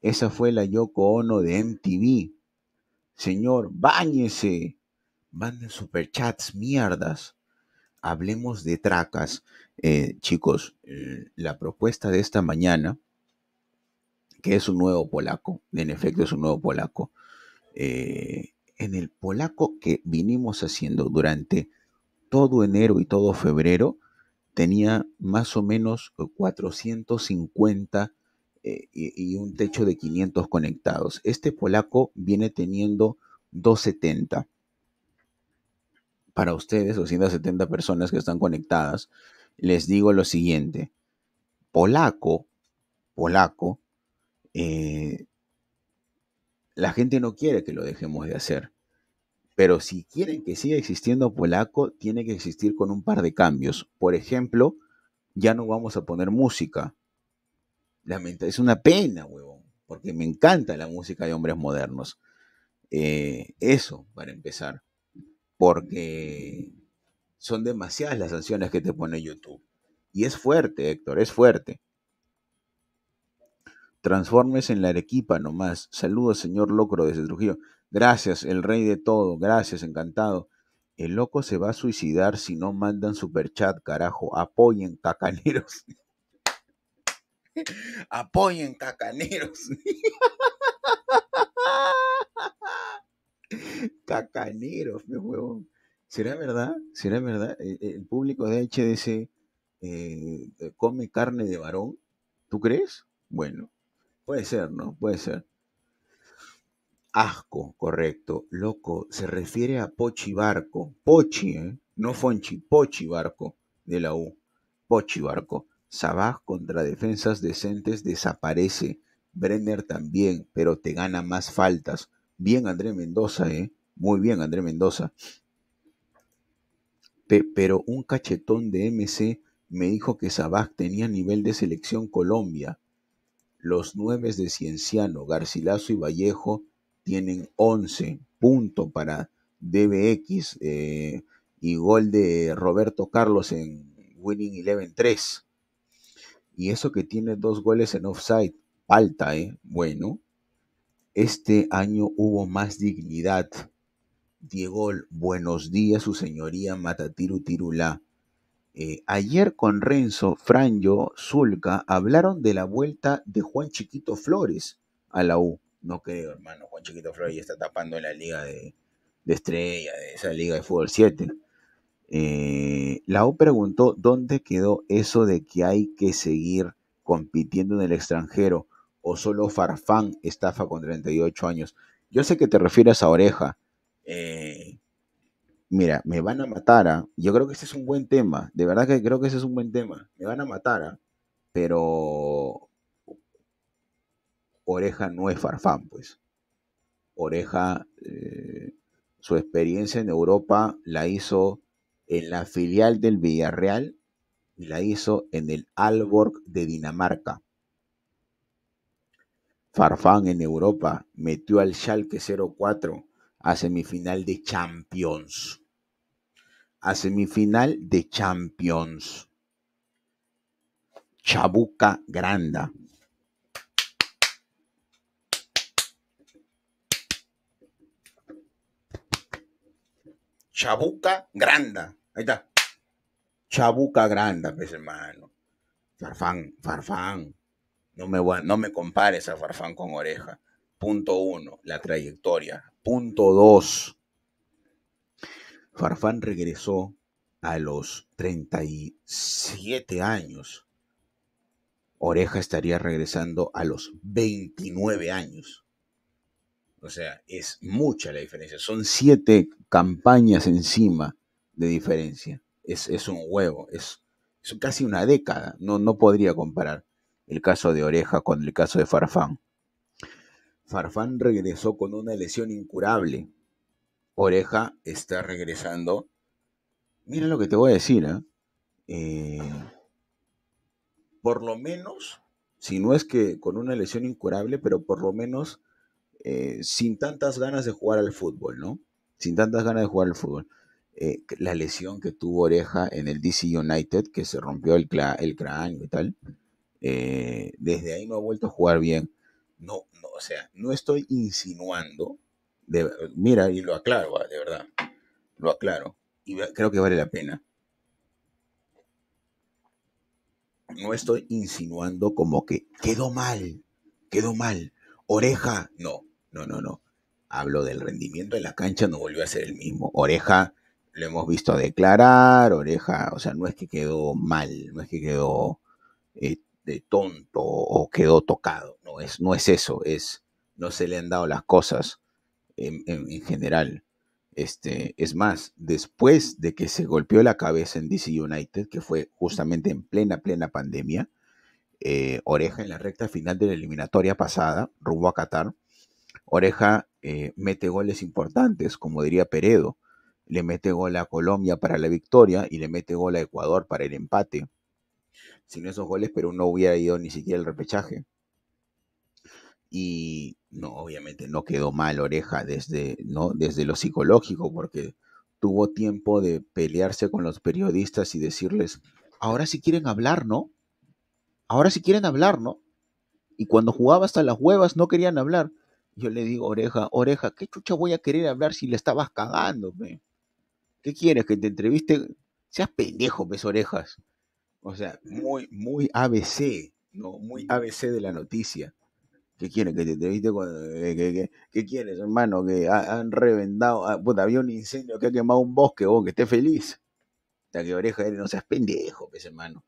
Esa fue la Yoko Ono de MTV. Señor, báñese. Manden superchats, mierdas. Hablemos de tracas. Eh, chicos, eh, la propuesta de esta mañana, que es un nuevo polaco, en efecto es un nuevo polaco, eh, en el polaco que vinimos haciendo durante todo enero y todo febrero, tenía más o menos 450 eh, eh, y, un techo de 500 conectados. Este polaco viene teniendo 270. Para ustedes, 270 personas que están conectadas, les digo lo siguiente. Polaco, polaco, eh, la gente no quiere que lo dejemos de hacer. Pero si quieren que siga existiendo polaco, tiene que existir con un par de cambios. Por ejemplo, ya no vamos a poner música. Lamenta, es una pena, huevón, porque me encanta la música de hombres modernos. Eh, eso, para empezar. Porque son demasiadas las sanciones que te pone YouTube. Y es fuerte, Héctor, es fuerte. Transformes en la Arequipa nomás. Saludos, señor Locro desde Trujillo. Gracias, el rey de todo. Gracias, encantado. El loco se va a suicidar si no mandan superchat, carajo. Apoyen, cacaneros. <laughs> Apoyen, cacaneros. cacaneros, <laughs> mi huevón. ¿Será verdad? ¿Será verdad? E, e, ¿El, público de HDC eh, come carne de varón? ¿Tú crees? Bueno, puede ser, ¿no? Puede ser. Asco, correcto. Loco, se refiere a Pochi Barco. Pochi, ¿eh? No Fonchi, Pochi Barco de la U. Pochi Barco. Sabaj contra defensas decentes desaparece. Brenner también, pero te gana más faltas. Bien André Mendoza, ¿eh? Muy bien André Mendoza. pero un cachetón de MC me dijo que Sabaj tenía nivel de selección Colombia. Los nueve de Cienciano, Garcilaso y Vallejo tienen 11 puntos para DBX eh, y gol de Roberto Carlos en Winning Eleven 3. Y eso que tiene dos goles en offside, falta, ¿eh? Bueno, este año hubo más dignidad. Diego, buenos días, su señoría Matatiru Tirula. Eh, ayer con Renzo, Franjo, Zulca hablaron de la vuelta de Juan Chiquito Flores a la U. No creo, hermano. Juan Chiquito Flores ya está tapando en la liga de, estrella, de esa liga de fútbol 7. Eh, la O preguntó dónde quedó eso de que hay que seguir compitiendo en el extranjero o solo Farfán estafa con 38 años. Yo sé que te refieres a Oreja. Eh, mira, me van a matar. a ¿ah? Yo creo que ese es un buen tema. De verdad que creo que ese es un buen tema. Me van a matar. ¿ah? Pero Oreja no es Farfán, pues. Oreja, eh, su experiencia en Europa la hizo en la filial del Villarreal y la hizo en el Alborg de Dinamarca. Farfán en Europa metió al Schalke 04 a semifinal de Champions. A semifinal de Champions. Chabuca Granda. Chabuca Granda. Ahí está. Chabuca Granda, pues hermano. Farfán, Farfán. No me, no me compares a Farfán con oreja. Punto uno, la trayectoria. Punto dos, Farfán regresó a los 37 años. Oreja estaría regresando a los 29 años. O sea, es mucha la diferencia. Son siete campañas encima de diferencia. Es, un huevo, es, es, casi una década. No, no podría comparar el caso de Oreja con el caso de Farfán. Farfán regresó con una lesión incurable. Oreja está regresando. Mira lo que te voy a decir. ¿eh? Eh, por lo menos, si no es que con una lesión incurable, pero por lo menos eh, sin tantas ganas de jugar al fútbol, ¿no? Sin tantas ganas de jugar al fútbol. Eh, la lesión que tuvo Oreja en el DC United, que se rompió el, el cráneo y tal, eh, desde ahí no ha vuelto a jugar bien. No, no, o sea, no estoy insinuando, mira, y lo aclaro, ah, de verdad, lo aclaro, y creo que vale la pena. No estoy insinuando como que quedó mal, quedó mal, oreja, no, no, no, no. Hablo del rendimiento en la cancha, no volvió a ser el mismo. Oreja lo hemos visto declarar, Oreja, o sea, no es que quedó mal, no es que quedó eh, de tonto o quedó tocado, no es, no es eso, es no se le han dado las cosas en, general. Este, es más, después de que se golpeó la cabeza en DC United, que fue justamente en plena, plena pandemia, eh, Oreja en la recta final de la eliminatoria pasada, rumbo a Qatar, Oreja eh, mete goles importantes, como diría Peredo. Le mete gol a Colombia para la victoria y le mete gol a Ecuador para el empate. Sin esos goles, Perú no hubiera ido ni siquiera el repechaje. Y no, obviamente no quedó mal Oreja desde, ¿no? desde lo psicológico, porque tuvo tiempo de pelearse con los periodistas y decirles, ahora sí quieren hablar, ¿no? Ahora si quieren hablar, ¿no? Y cuando jugaba hasta las huevas no querían hablar. Yo le digo, oreja, oreja, ¿qué chucha voy a querer hablar si le estabas cagando? ¿Qué quieres? ¿Que te entreviste? Seas pendejo, ves orejas. O sea, muy, muy ABC, ¿no? Muy ABC de la noticia. ¿Qué quieres? ¿Que te entreviste eh, ¿Qué, quieres, hermano? Que han revendado, ah, puta, había un incendio que ha quemado un bosque, vos, que esté feliz. O sea, que oreja, no seas pendejo, ves, hermano.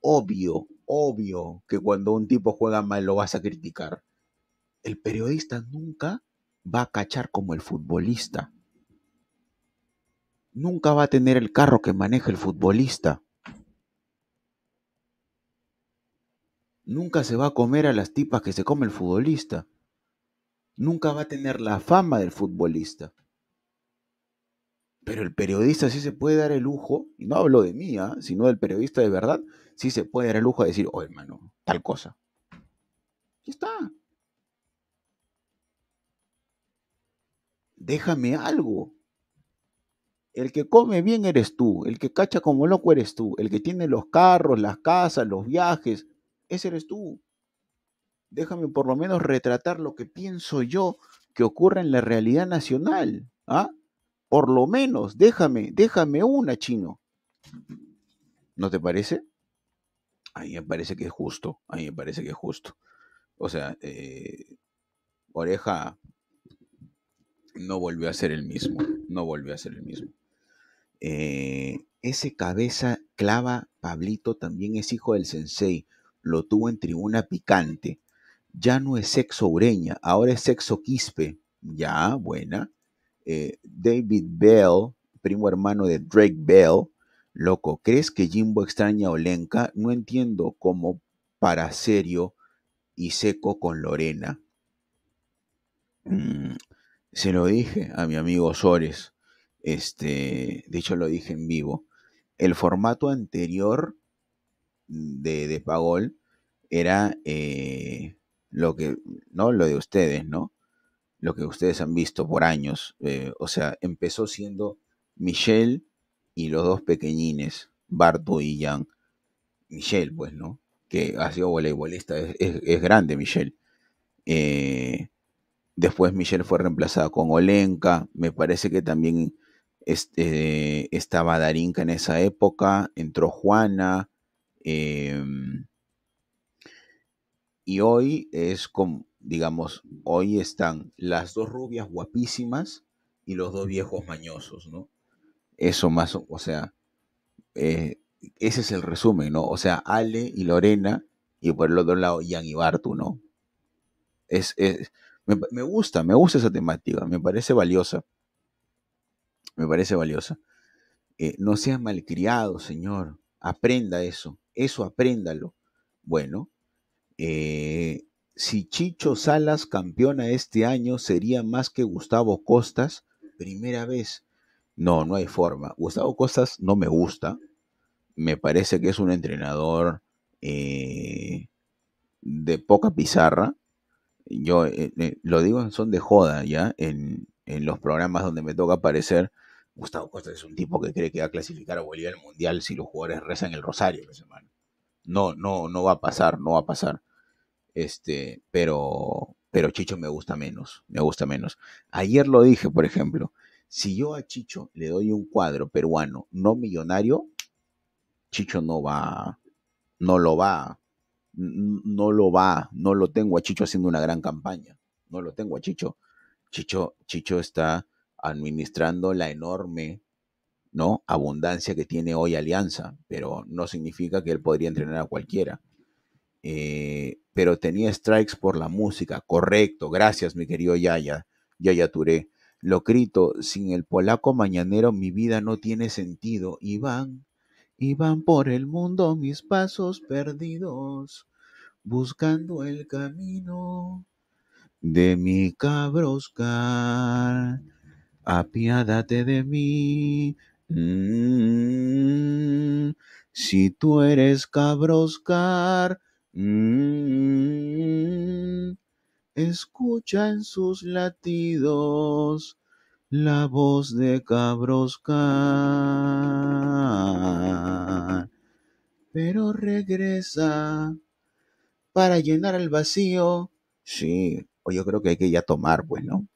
Obvio, obvio que cuando un tipo juega mal lo vas a criticar el periodista nunca va a cachar como el futbolista. Nunca va a tener el carro que maneja el futbolista. Nunca se va a comer a las tipas que se come el futbolista. Nunca va a tener la fama del futbolista. Pero el periodista sí se puede dar el lujo, y no hablo de mí, ¿ah? sino del periodista de verdad, sí se puede dar el lujo de decir, oh hermano, tal cosa. Y está. déjame algo. El que come bien eres tú, el que cacha como loco eres tú, el que tiene los carros, las casas, los viajes, ese eres tú. Déjame por lo menos retratar lo que pienso yo que ocurre en la realidad nacional. ¿ah? Por lo menos, déjame, déjame una, chino. ¿No te parece? A mí me parece que es justo, a mí me parece que es justo. O sea, eh, oreja no volvió a ser el mismo, no volvió a ser el mismo. Eh, ese cabeza clava, Pablito, también es hijo del sensei, lo tuvo en tribuna picante. Ya no es sexo ureña, ahora es sexo quispe. Ya, buena. Eh, David Bell, primo hermano de Drake Bell, loco, ¿crees que Jimbo extraña a Olenka? No entiendo cómo para serio y seco con Lorena. Mm, se lo dije a mi amigo Osores, este, de hecho lo dije en vivo, el formato anterior de, de Pagol era eh, lo que, no lo de ustedes, ¿no? Lo que ustedes han visto por años. Eh, o sea, empezó siendo Michelle y los dos pequeñines, Barto y Jan. Michelle, pues, ¿no? Que ha sido voleibolista, es, grande Michelle. Eh, Después Michelle fue reemplazada con Olenka. Me parece que también este, estaba Darinka en esa época. Entró Juana. Em, y hoy es como, digamos, hoy están las dos rubias guapísimas y los dos viejos mañosos, ¿no? Eso más, o sea, eh, ese es el resumen, ¿no? O sea, Ale y Lorena y por el otro lado Ian y Bartu, ¿no? Es, es, me, gusta, me gusta esa temática, me parece valiosa. Me parece valiosa. Eh, no seas malcriado, Señor. Aprenda eso. Eso apréndalo. Bueno, eh, si Chicho Salas campeona este año, sería más que Gustavo Costas. Primera vez. No, no hay forma. Gustavo Costas no me gusta. Me parece que es un entrenador eh, de poca pizarra yo eh, eh, lo digo en son de joda, ¿ya? En, en, los programas donde me toca aparecer, Gustavo Costa es un tipo que cree que va a clasificar a Bolivia al Mundial si los jugadores rezan el rosario, semana. No, no, no va a pasar, no va a pasar. Este, pero, pero Chicho me gusta menos, me gusta menos. Ayer lo dije, por ejemplo, si yo a Chicho le doy un cuadro peruano no millonario, Chicho no va, no lo va no lo va, no lo tengo a Chicho haciendo una gran campaña, no lo tengo a Chicho. Chicho, Chicho está administrando la enorme ¿no? abundancia que tiene hoy Alianza, pero no significa que él podría entrenar a cualquiera. Eh, pero tenía strikes por la música, correcto, gracias mi querido Yaya, Yaya Touré. Locrito, sin el polaco mañanero mi vida no tiene sentido. Iván, Iban por el mundo mis pasos perdidos, buscando el camino de mi cabroscar. Apiádate de mí. Mm. si tú eres cabroscar, mm, escucha en sus latidos la voz de cabrosca, Pero regresa para llenar el vacío. Sí, o pues yo creo que hay que ya tomar, bueno.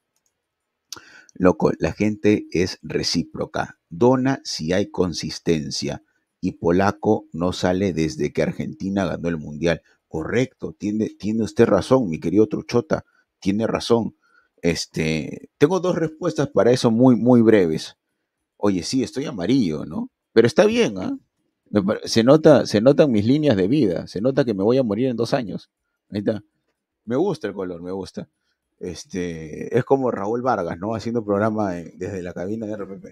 Pues, Loco, la gente es recíproca. Dona si hay consistencia. Y Polaco no sale desde que Argentina ganó el Mundial. Correcto, tiene, tiene usted razón, mi querido Truchota. Tiene razón. Este, tengo dos respuestas para eso muy, muy breves. Oye, sí, estoy amarillo, ¿no? Pero está bien, ¿ah? Se, nota, se notan mis líneas de vida, se nota que me voy a morir en dos años. Me gusta el color, me gusta. Este, es como Raúl Vargas, ¿no? Haciendo programa desde la cabina de RPP.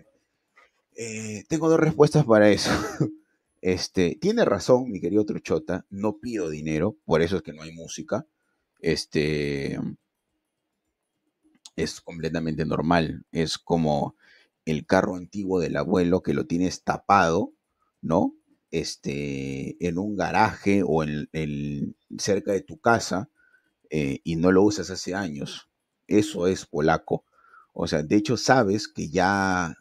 Eh, tengo dos respuestas para eso. <laughs> Este, tiene razón, mi querido Truchota, no pido dinero, por eso es que no hay música. Este, es completamente normal. Es como el carro antiguo del abuelo que lo tienes tapado, ¿no? Este, en un garaje o en, cerca de tu casa eh, y no lo usas hace años. Eso es polaco. O sea, de hecho sabes que ya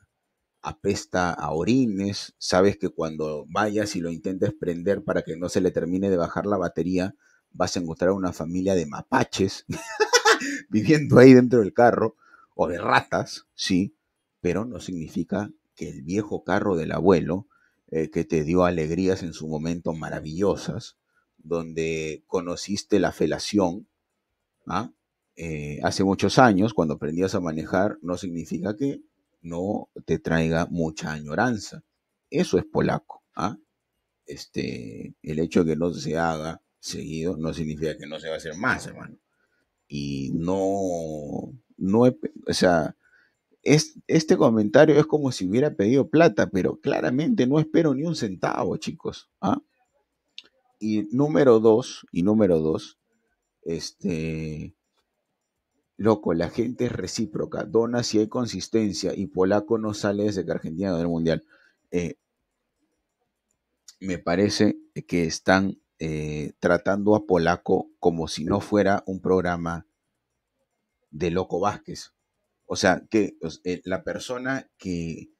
apesta a orines, sabes que cuando vayas y lo intentes prender para que no se le termine de bajar la batería, vas a encontrar a una familia de mapaches <laughs> <laughs> viviendo ahí dentro del carro, o de ratas, sí, pero no significa que el viejo carro del abuelo, eh, que te dio alegrías en su momento maravillosas, donde conociste la felación, ¿ah? eh, hace muchos años, cuando aprendías a manejar, no significa que no te traiga mucha añoranza. Eso es polaco. ¿ah? Este, el hecho de que no se haga seguido no significa que no se va a hacer más, hermano y no, no o sea, es, este comentario es como si hubiera pedido plata, pero claramente no espero ni un centavo, chicos. ¿ah? Y número dos, y número dos, este, loco, la gente es recíproca, dona si hay consistencia y Polaco no sale desde que Argentina ganó el Mundial. Eh, me parece que están eh, tratando a Polaco como si no fuera un programa de Loco Vázquez. O sea, que eh, la persona que,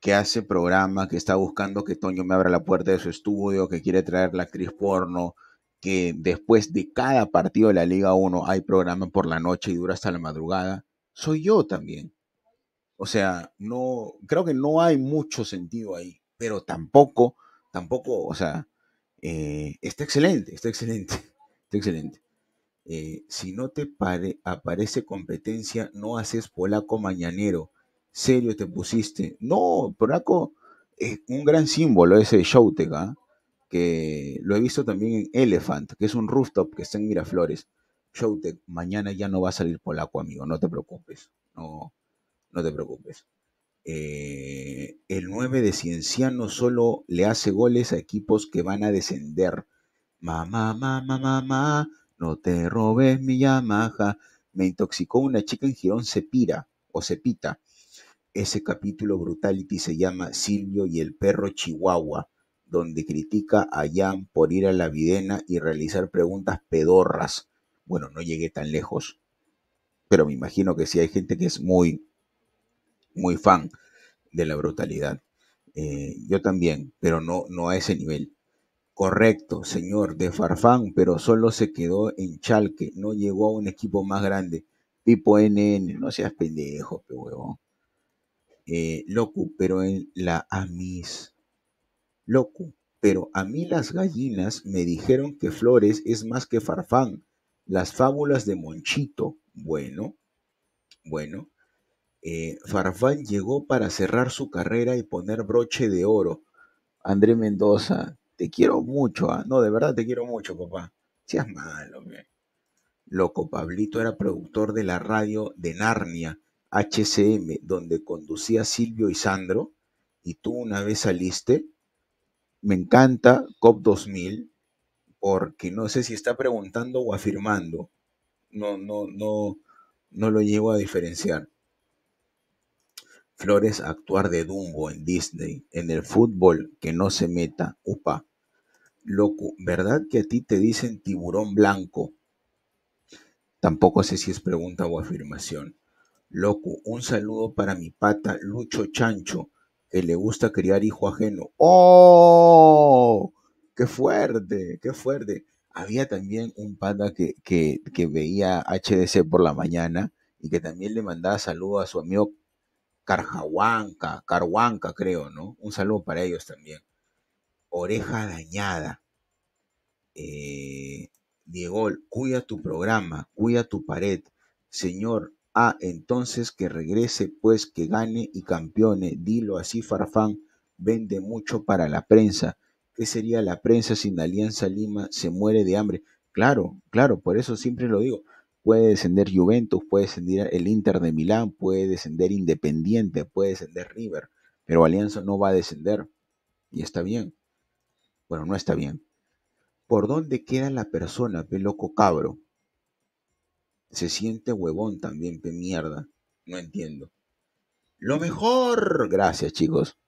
que hace programa, que está buscando que Toño me abra la puerta de su estudio, que quiere traer la actriz porno, que después de cada partido de la Liga 1 hay programa por la noche y dura hasta la madrugada, soy yo también. O sea, no, creo que no hay mucho sentido ahí, pero tampoco, tampoco, o sea, eh, está excelente, está excelente, <laughs> está excelente. Eh, si no te pare, aparece competencia, no haces polaco mañanero. Serio te pusiste. No, polaco es un gran símbolo ese Showtek, ¿ah? que lo he visto también en Elephant, que es un rooftop que está en Miraflores. Showtek, mañana ya no va a salir polaco, amigo, no te preocupes. No, no te preocupes. Eh, el 9 de Cienciano solo le hace goles a equipos que van a descender. Mamá, mamá, mamá, no te robes mi Yamaha. Me intoxicó una chica en Girón Cepira o Cepita. Ese capítulo Brutality se llama Silvio y el perro Chihuahua, donde critica a Jan por ir a la videna y realizar preguntas pedorras. Bueno, no llegué tan lejos, pero me imagino que si sí, hay gente que es muy muy fan de la brutalidad. Eh, yo también, pero no, no a ese nivel. Correcto, señor, de Farfán, pero solo se quedó en Chalque, no llegó a un equipo más grande. Pipo NN, no seas pendejo, qué huevón. Eh, pero en la AMIS. loco pero a mí las gallinas me dijeron que Flores es más que Farfán. Las fábulas de Monchito, bueno, bueno. Eh, Farfán llegó para cerrar su carrera y poner broche de oro. André Mendoza, te quiero mucho, ah". no, de verdad te quiero mucho, papá. Seas malo, Loco Pablito era productor de la radio de Narnia, HCM, donde conducía Silvio y Sandro, y tú una vez saliste. Me encanta COP 2000, porque no sé si está preguntando o afirmando. No, no, no, no lo llego a diferenciar. Flores actuar de Dumbo en Disney, en el fútbol que no se meta, upa. Loco, ¿verdad que a ti te dicen tiburón blanco? Tampoco sé si es pregunta o afirmación. Loco, un saludo para mi pata Lucho Chancho, que le gusta criar hijo ajeno. ¡Oh! ¡Qué fuerte! ¡Qué fuerte! Había también un pata que, que, que veía HDC por la mañana y que también le mandaba saludo a su amigo Carjahuanca, Carhuanca, creo, ¿no? Un saludo para ellos también. Oreja Dañada. Eh, Diego, cuida tu programa, cuida tu pared. Señor, ah, entonces que regrese, pues que gane y campeone. Dilo así, Farfán, vende mucho para la prensa. ¿Qué sería la prensa sin Alianza Lima? Se muere de hambre. Claro, claro, por eso siempre lo digo puede descender Juventus, puede descender el Inter de Milán, puede descender Independiente, puede descender River, pero Alianza no va a descender. Y está bien. Bueno, no está bien. ¿Por dónde queda la persona, pe loco cabro? Se siente huevón también, pe mierda. No entiendo. Lo mejor. Gracias, chicos.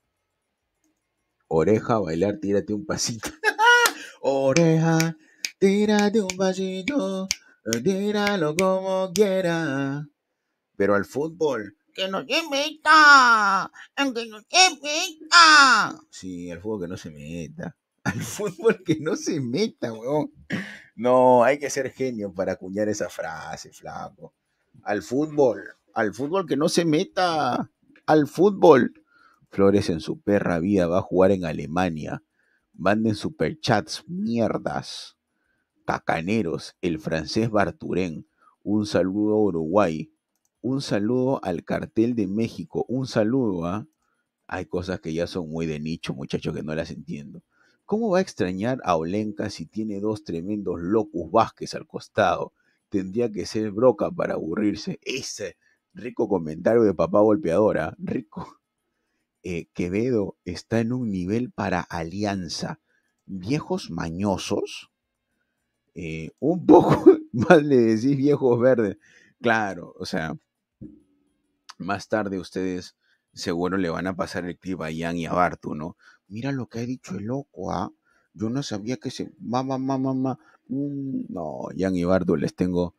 Oreja, bailar, tírate un pasito. <laughs> Oreja, tírate un pasito. Eh, Díralo como quiera. Pero al fútbol. Que no se meta. Que no se meta. Sí, al fútbol que no se meta. <laughs> Al fútbol que no se meta, weón. No, hay que ser genio para acuñar esa frase, flaco. Al fútbol. Al fútbol que no se meta. Al fútbol. Flores en su perra vida va a jugar en Alemania. Manden superchats, mierdas. Cacaneros, el francés Barturén, un saludo a Uruguay, un saludo al cartel de México, un saludo a... Hay cosas que ya son muy de nicho, muchachos, que no las entiendo. ¿Cómo va a extrañar a Olenka si tiene dos tremendos locus Vázquez al costado? Tendría que ser broca para aburrirse. Ese rico comentario de papá golpeadora, ¿ah? rico. Eh, Quevedo está en un nivel para alianza. Viejos mañosos eh, un poco más <laughs> le decís viejos verdes. Claro, o sea, más tarde ustedes seguro le van a pasar el clip a Jan y a Bartu, ¿no? Mira lo que ha dicho el loco, ¿ah? Yo no sabía que se... Mamá, mamá, mamá. Mm, no, Jan y Bartu les tengo...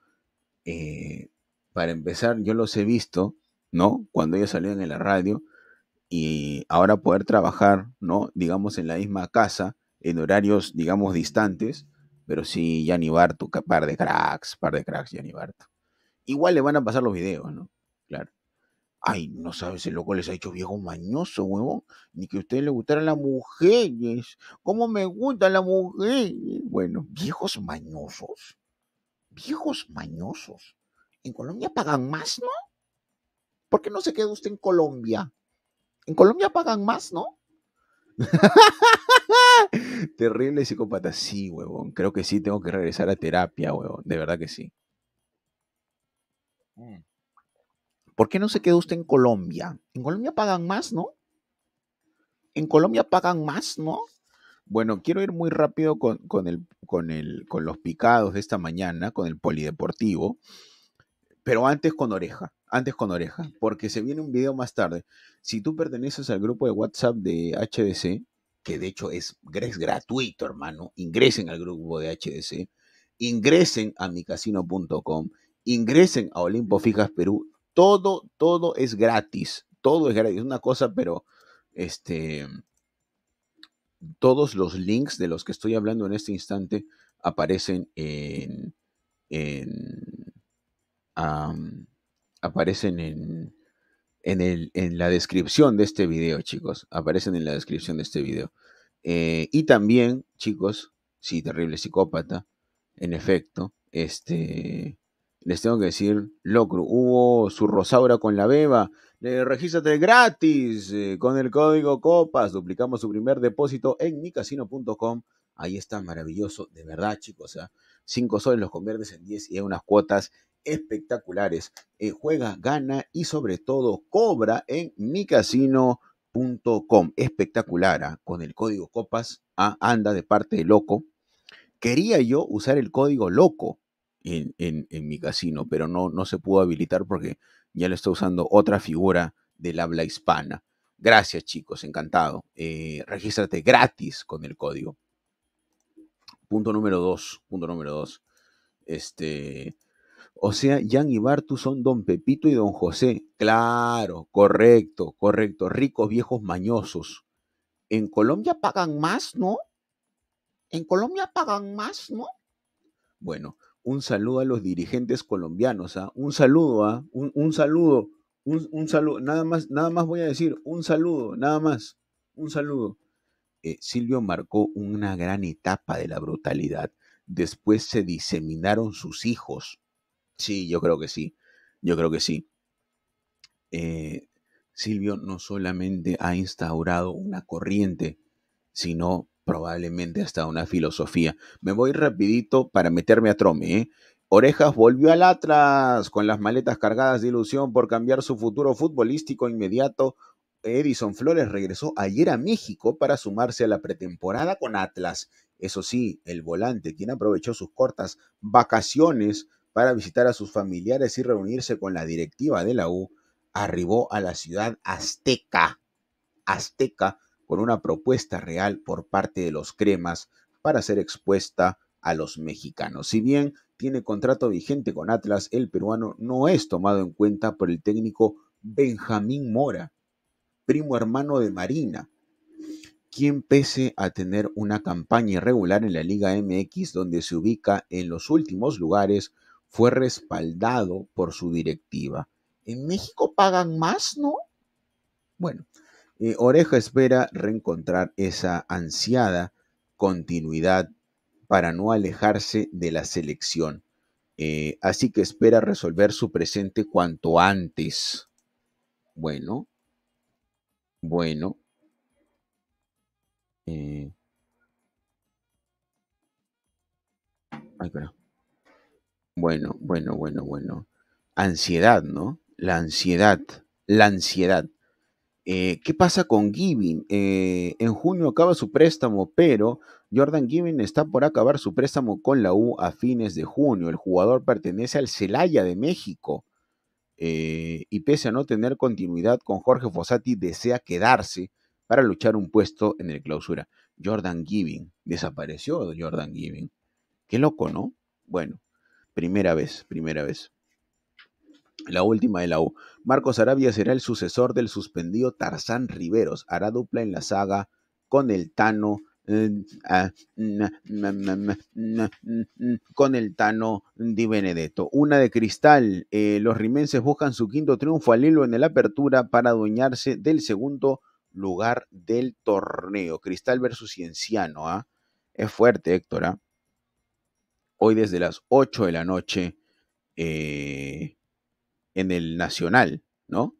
Eh, para empezar, yo los he visto, ¿no? Cuando ellos salían en la radio y ahora poder trabajar, ¿no? Digamos en la misma casa, en horarios, digamos, distantes, pero sí, Gianni Bartu, par de cracks, par de cracks, Gianni Bartu. Igual le van a pasar los videos, ¿no? Claro. Ay, no sabes, el loco les ha hecho viejo mañoso, huevo Ni que a ustedes les gustaran las mujeres. ¿Cómo me gusta la mujer? Bueno, viejos mañosos. Viejos mañosos. En Colombia pagan más, ¿no? ¿Por qué no se queda usted en Colombia? En Colombia pagan más, ¿no? <laughs> <laughs> Terrible psicópata. Sí, huevón. Creo que sí, tengo que regresar a terapia, huevón. De verdad que sí. Mm. ¿Por qué no se quedó usted en Colombia? En Colombia pagan más, ¿no? En Colombia pagan más, ¿no? Bueno, quiero ir muy rápido con, con, el, con los picados de esta mañana, con el polideportivo, pero antes con oreja, antes con oreja, porque se viene un video más tarde. Si tú perteneces al grupo de WhatsApp de HDC, que de hecho es, gratuito, hermano. Ingresen al grupo de HDC, ingresen a micasino.com, ingresen a Olimpo Fijas Perú. Todo, todo es gratis. Todo es gratis. Es una cosa, pero este, todos los links de los que estoy hablando en este instante aparecen en, aparecen en en, el, en la descripción de este video, chicos. Aparecen en la descripción de este video. Eh, y también, chicos, sí, terrible psicópata, en efecto, este, les tengo que decir, Locru, hubo su Rosaura con la beba, regístrate gratis eh, con el código COPAS, duplicamos su primer depósito en micasino.com, ahí está, maravilloso, de verdad, chicos, ¿ah? cinco soles los conviertes en 10 y hay unas cuotas espectaculares. Eh, juega, gana y sobre todo cobra en micasino.com. Espectacular, ¿ah? con el código COPAS, ¿ah? anda de parte de loco. Quería yo usar el código loco en, mi casino, pero no, no se pudo habilitar porque ya lo está usando otra figura del habla hispana. Gracias chicos, encantado. Eh, regístrate gratis con el código. Punto número dos, punto número dos. Este, o sea, Jan y Bartu son don Pepito y don José. Claro, correcto, correcto. Ricos viejos mañosos. En Colombia pagan más, ¿no? En Colombia pagan más, ¿no? Bueno, un saludo a los dirigentes colombianos, ¿ah? Un saludo, ¿ah? Un, saludo, un, saludo. Nada más, nada más voy a decir, un saludo, nada más, un saludo. Eh, Silvio marcó una gran etapa de la brutalidad. Después se diseminaron sus hijos Sí, yo creo que sí. Yo creo que sí. Eh, Silvio no solamente ha instaurado una corriente, sino probablemente hasta una filosofía. Me voy rapidito para meterme a Trome. ¿eh? Orejas volvió al Atlas con las maletas cargadas de ilusión por cambiar su futuro futbolístico inmediato. Edison Flores regresó ayer a México para sumarse a la pretemporada con Atlas. Eso sí, el volante, quien aprovechó sus cortas vacaciones para visitar a sus familiares y reunirse con la directiva de la U, arribó a la ciudad azteca, azteca, con una propuesta real por parte de los cremas para ser expuesta a los mexicanos. Si bien tiene contrato vigente con Atlas, el peruano no es tomado en cuenta por el técnico Benjamín Mora, primo hermano de Marina, quien pese a tener una campaña irregular en la Liga MX donde se ubica en los últimos lugares, fue respaldado por su directiva. ¿En México pagan más, no? Bueno, eh, Oreja espera reencontrar esa ansiada continuidad para no alejarse de la selección. Eh, así que espera resolver su presente cuanto antes. Bueno, bueno. Eh. Ay, bueno, bueno, bueno, bueno. Ansiedad, ¿no? La ansiedad, la ansiedad. Eh, ¿Qué pasa con Giving? Eh, en junio acaba su préstamo, pero Jordan Giving está por acabar su préstamo con la U a fines de junio. El jugador pertenece al Celaya de México eh, y pese a no tener continuidad con Jorge Fossati, desea quedarse para luchar un puesto en el clausura. Jordan Giving, desapareció Jordan Giving. Qué loco, ¿no? Bueno, Primera vez, primera vez. La última de la U. Marcos Arabia será el sucesor del suspendido Tarzán Riveros. Hará dupla en la saga con el Tano. Con el Tano Di Benedetto. Una de cristal. Eh, los rimenses buscan su quinto triunfo al hilo en el apertura para adueñarse del segundo lugar del torneo. Cristal versus Cienciano. ¿ah? Es fuerte, Héctor. ¿ah? hoy desde las 8 de la noche eh, en el Nacional, ¿no?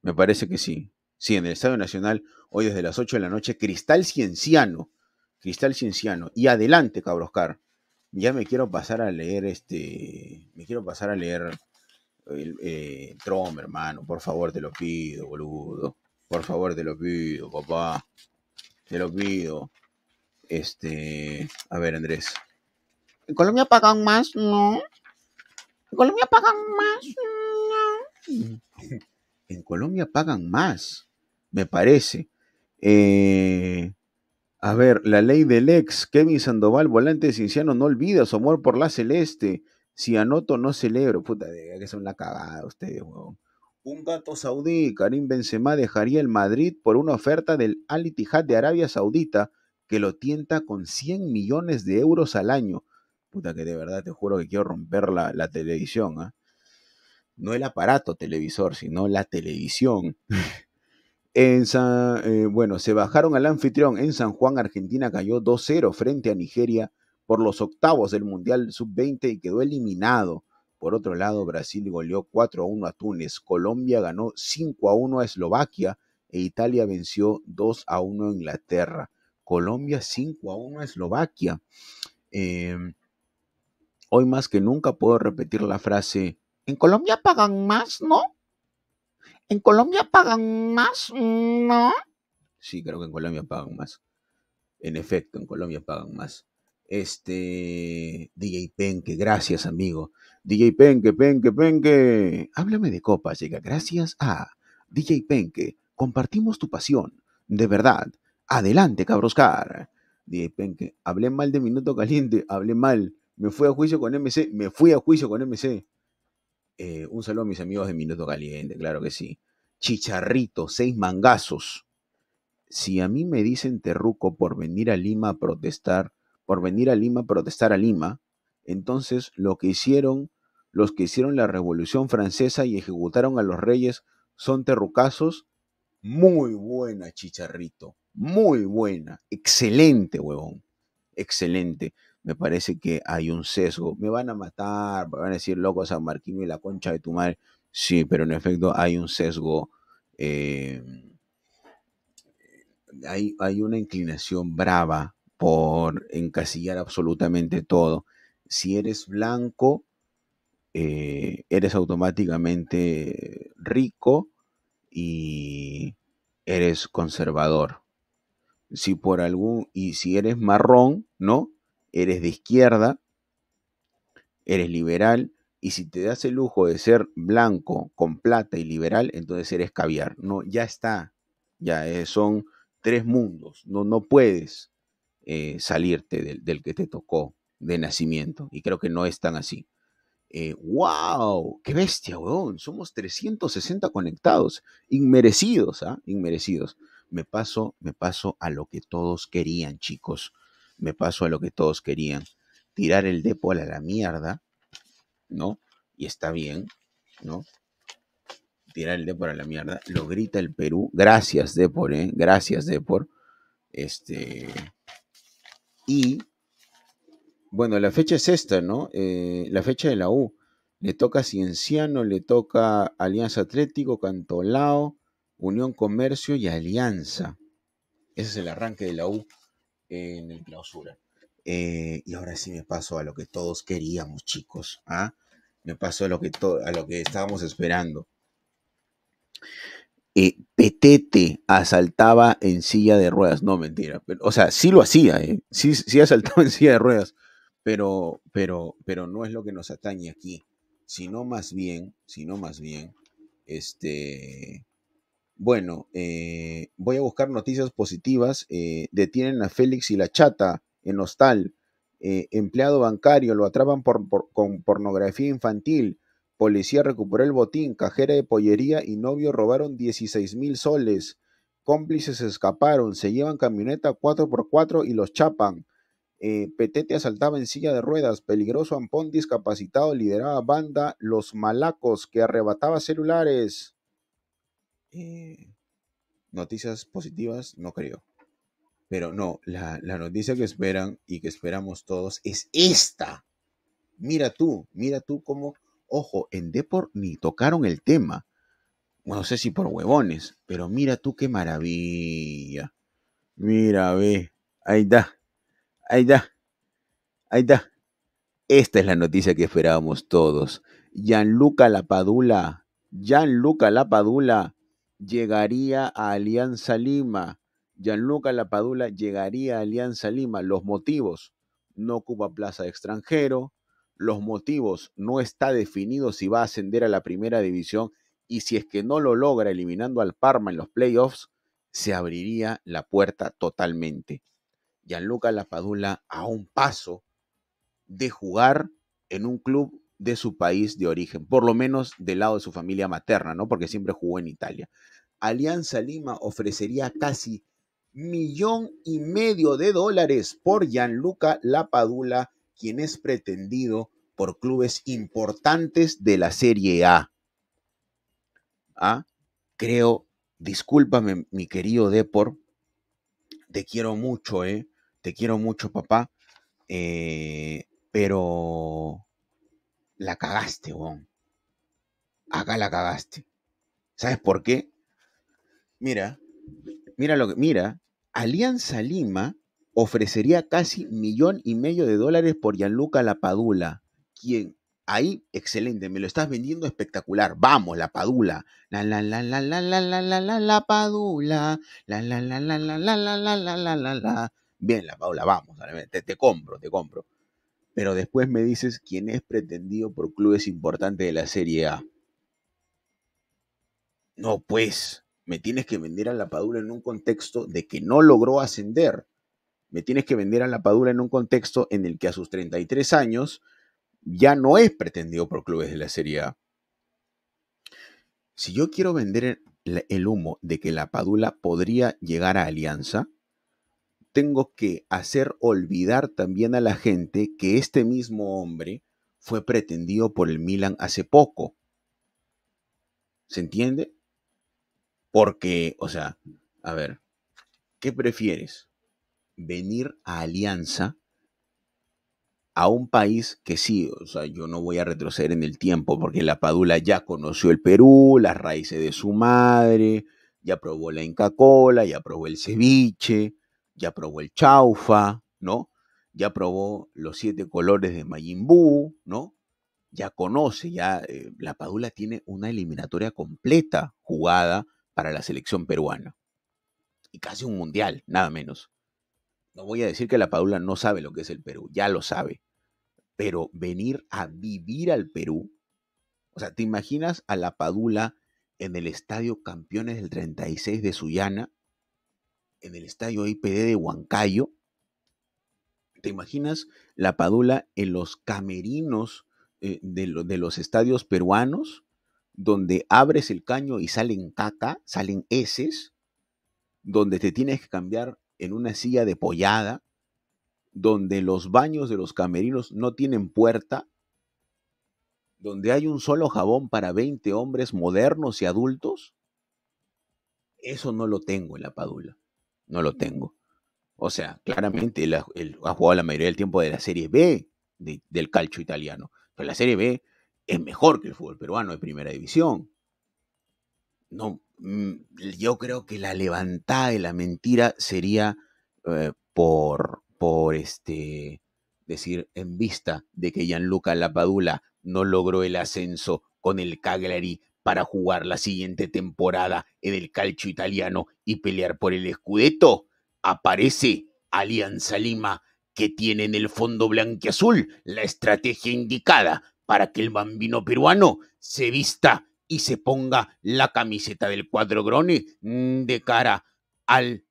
Me parece que sí. Sí, en el Estadio Nacional, hoy desde las 8 de la noche, Cristal Cienciano. Cristal Cienciano. Y adelante, Cabroscar. Ya me quiero pasar a leer este. Me quiero pasar a leer el, eh, hermano. Por favor, te lo pido, boludo. Por favor, te lo pido, papá. Te lo pido. Este. A ver, Andrés. En Colombia pagan más, ¿no? En Colombia pagan más, ¿no? En Colombia pagan más, me parece. Eh, a ver, la ley del ex, Kevin Sandoval, volante de Cinciano, no olvida su amor por la celeste. Si anoto, no celebro. Puta, que son la cagada ustedes, Un gato saudí, Karim Benzema dejaría el Madrid por una oferta del Al Ittihad de Arabia Saudita que lo tienta con 100 millones de euros al año. Puta que de verdad te juro que quiero romper la, televisión. ¿ah? No el aparato televisor, sino la televisión. <laughs> En eh, bueno, se bajaron al anfitrión. En San Juan, Argentina cayó 2-0 frente a Nigeria por los octavos del Mundial Sub-20 y quedó eliminado. Por otro lado, Brasil goleó 4-1 a Túnez, Colombia ganó 5-1 a Eslovaquia e Italia venció 2-1 a Inglaterra. Colombia 5-1 a Eslovaquia. Em, Hoy más que nunca puedo repetir la frase, en Colombia pagan más, ¿no? ¿En Colombia pagan más, no? Sí, creo que en Colombia pagan más. En efecto, en Colombia pagan más. Este, DJ Penque, gracias amigo. DJ Penque, Penque, Penque. Háblame de copas, llega gracias a DJ Penque. Compartimos tu pasión, de verdad. Adelante, cabroscar. DJ Penque, hablé mal de Minuto Caliente, hablé mal. Me fui a juicio con MC, me fui a juicio con MC. Eh, un saludo a mis amigos de Minuto Caliente, claro que sí. Chicharrito, seis mangazos. Si a mí me dicen terruco por venir a Lima a protestar, por venir a Lima a protestar a Lima, entonces lo que hicieron los que hicieron la Revolución Francesa y ejecutaron a los reyes son terrucazos. Muy buena, Chicharrito. Muy buena. Excelente, huevón. Excelente me parece que hay un sesgo. Me van a matar, me van a decir loco San Marquín y la concha de tu madre. Sí, pero en efecto hay un sesgo. Eh, hay, una inclinación brava por encasillar absolutamente todo. Si eres blanco, eh, eres automáticamente rico y eres conservador. Si por algún, y si eres marrón, ¿no? eres de izquierda, eres liberal, y si te das el lujo de ser blanco, con plata y liberal, entonces eres caviar. No, ya está. Ya eh, son tres mundos. No, no puedes eh, salirte del, que te tocó de nacimiento. Y creo que no es tan así. ¡Wow! Eh, ¡Qué bestia, weón! Somos 360 conectados. Inmerecidos, ¿ah? Inmerecidos. Me paso, me paso a lo que todos querían, chicos me paso a lo que todos querían, tirar el depol a la mierda, ¿no? Y está bien, ¿no? Tirar el depor a la mierda, lo grita el Perú, gracias Depor, ¿eh? Gracias Depor. Este... Y, bueno, la fecha es esta, ¿no? Eh, la fecha de la U. Le toca Cienciano, le toca Alianza Atlético, Cantolao, Unión Comercio y Alianza. Ese es el arranque de la U en el clausura. Eh, y ahora sí me paso a lo que todos queríamos, chicos. ¿ah? Me paso a lo que, a lo que estábamos esperando. Eh, Petete asaltaba en silla de ruedas. No, mentira. Pero, o sea, sí lo hacía, ¿eh? sí, asaltaba en silla de ruedas, pero, pero, pero no es lo que nos atañe aquí, sino más bien, sino más bien, este, bueno, eh, voy a buscar noticias positivas. Eh, detienen a Félix y la chata en hostal. Eh, empleado bancario lo atrapan por, con pornografía infantil. Policía recuperó el botín. Cajera de pollería y novio robaron 16 mil soles. Cómplices escaparon. Se llevan camioneta 4x4 y los chapan. Petete asaltaba en silla de ruedas. Peligroso Ampón discapacitado lideraba banda Los Malacos que arrebataba celulares. Eh, noticias positivas, no creo. Pero no, la, noticia que esperan y que esperamos todos es esta. Mira tú, mira tú cómo, ojo, en Depor ni tocaron el tema. No sé si por huevones, pero mira tú qué maravilla. Mira, ve, ahí está, ahí está, ahí está. Esta es la noticia que esperábamos todos. Gianluca Lapadula, Gianluca Lapadula llegaría a Alianza Lima. Gianluca Lapadula llegaría a Alianza Lima. Los motivos, no ocupa plaza extranjero. Los motivos, no está definido si va a ascender a la primera división y si es que no lo logra eliminando al Parma en los playoffs, se abriría la puerta totalmente. Gianluca Lapadula a un paso de jugar en un club de su país de origen, por lo menos del lado de su familia materna, ¿no? Porque siempre jugó en Italia. Alianza Lima ofrecería casi millón y medio de dólares por Gianluca Lapadula, quien es pretendido por clubes importantes de la Serie A. ¿Ah? Creo, discúlpame, mi querido Depor, te quiero mucho, ¿eh? Te quiero mucho, papá, eh, pero la cagaste, weón. Acá la cagaste. ¿Sabes por qué? Mira, mira lo que, mira, Alianza Lima ofrecería casi millón y medio de dólares por Gianluca Lapadula, quien ahí, excelente, me lo estás vendiendo espectacular. Vamos, la Padula. La la la la la la la la la la Padula. La la la la la la la la la la Bien, la vamos, te, te compro, te compro pero después me dices quién es pretendido por clubes importantes de la Serie A. No, pues, me tienes que vender a la Padula en un contexto de que no logró ascender. Me tienes que vender a la Padula en un contexto en el que a sus 33 años ya no es pretendido por clubes de la Serie A. Si yo quiero vender el humo de que la Padula podría llegar a Alianza, tengo que hacer olvidar también a la gente que este mismo hombre fue pretendido por el Milan hace poco. ¿Se entiende? Porque, o sea, a ver, ¿qué prefieres? ¿Venir a Alianza? a un país que sí, o sea, yo no voy a retroceder en el tiempo porque la Padula ya conoció el Perú, las raíces de su madre, ya probó la Inca Cola, ya probó el ceviche, ya probó el chaufa, ¿no? Ya probó los siete colores de Mayimbu, ¿no? Ya conoce, ya eh, la Padula tiene una eliminatoria completa jugada para la selección peruana. Y casi un mundial, nada menos. No voy a decir que la Padula no sabe lo que es el Perú, ya lo sabe. Pero venir a vivir al Perú, o sea, ¿te imaginas a la Padula en el estadio Campeones del 36 de Sullana? en el estadio IPD de Huancayo. ¿Te imaginas la Padula en los camerinos eh, de, los estadios peruanos, donde abres el caño y salen caca, salen heces, donde te tienes que cambiar en una silla de pollada, donde los baños de los camerinos no tienen puerta, donde hay un solo jabón para 20 hombres modernos y adultos? Eso no lo tengo en la Padula no lo tengo. O sea, claramente él ha, jugado la mayoría del tiempo de la Serie B del calcio italiano. Pero la Serie B es mejor que el fútbol peruano de primera división. No, mm, yo creo que la levantada de la mentira sería eh, por, por este, decir, en vista de que Gianluca Lapadula no logró el ascenso con el Cagliari para jugar la siguiente temporada en el calcio italiano y pelear por el Scudetto, aparece Alianza Lima, que tiene en el fondo blanqueazul la estrategia indicada para que el bambino peruano se vista y se ponga la camiseta del cuadro grone mm, de cara al...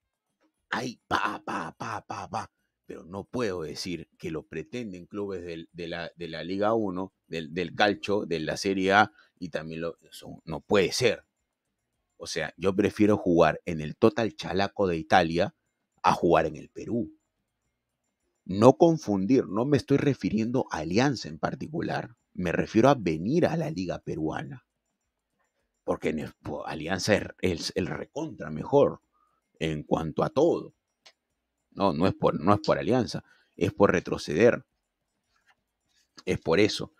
¡Ay, pa, pa, pa, pa, pa! pero no puedo decir que lo pretenden clubes de, la, Liga 1, del, del, calcho, de la Serie A, y también lo, no puede ser. O sea, yo prefiero jugar en el Total Chalaco de Italia a jugar en el Perú. No confundir, no me estoy refiriendo a Alianza en particular, me refiero a venir a la Liga Peruana. Porque en Alianza es el recontra mejor en cuanto a todo no, no es por, no es por alianza, es por retroceder. Es por eso.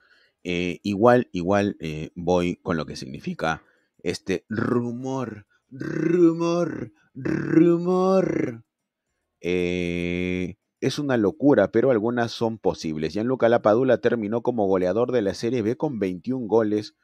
Eh, igual, igual eh, voy con lo que significa este rumor, rumor, rumor. Eh, es una locura, pero algunas son posibles. Gianluca Lapadula terminó como goleador de la Serie B con 21 goles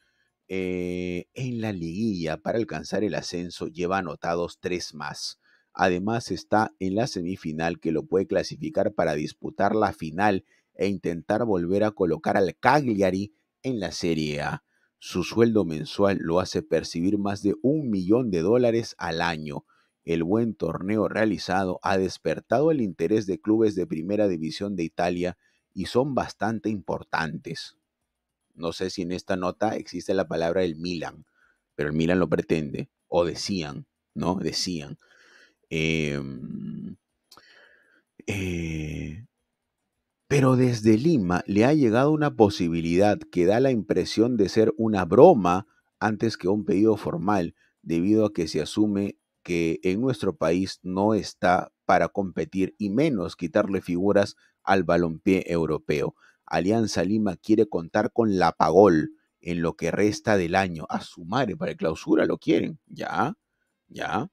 en la liguilla para alcanzar el ascenso. Lleva anotados 3 más. Además está en la semifinal que lo puede clasificar para disputar la final e intentar volver a colocar al Cagliari en la Serie A. Su sueldo mensual lo hace percibir más de un millón de dólares al año. El buen torneo realizado ha despertado el interés de clubes de primera división de Italia y son bastante importantes. No sé si en esta nota existe la palabra el Milan, pero el Milan lo pretende, o decían, ¿no? Decían. Em, eh, pero desde Lima le ha llegado una posibilidad que da la impresión de ser una broma antes que un pedido formal, debido a que se asume que en nuestro país no está para competir y menos quitarle figuras al balompié europeo. Alianza Lima quiere contar con la Pagol en lo que resta del año. A su madre, para clausura lo quieren. Ya, ya.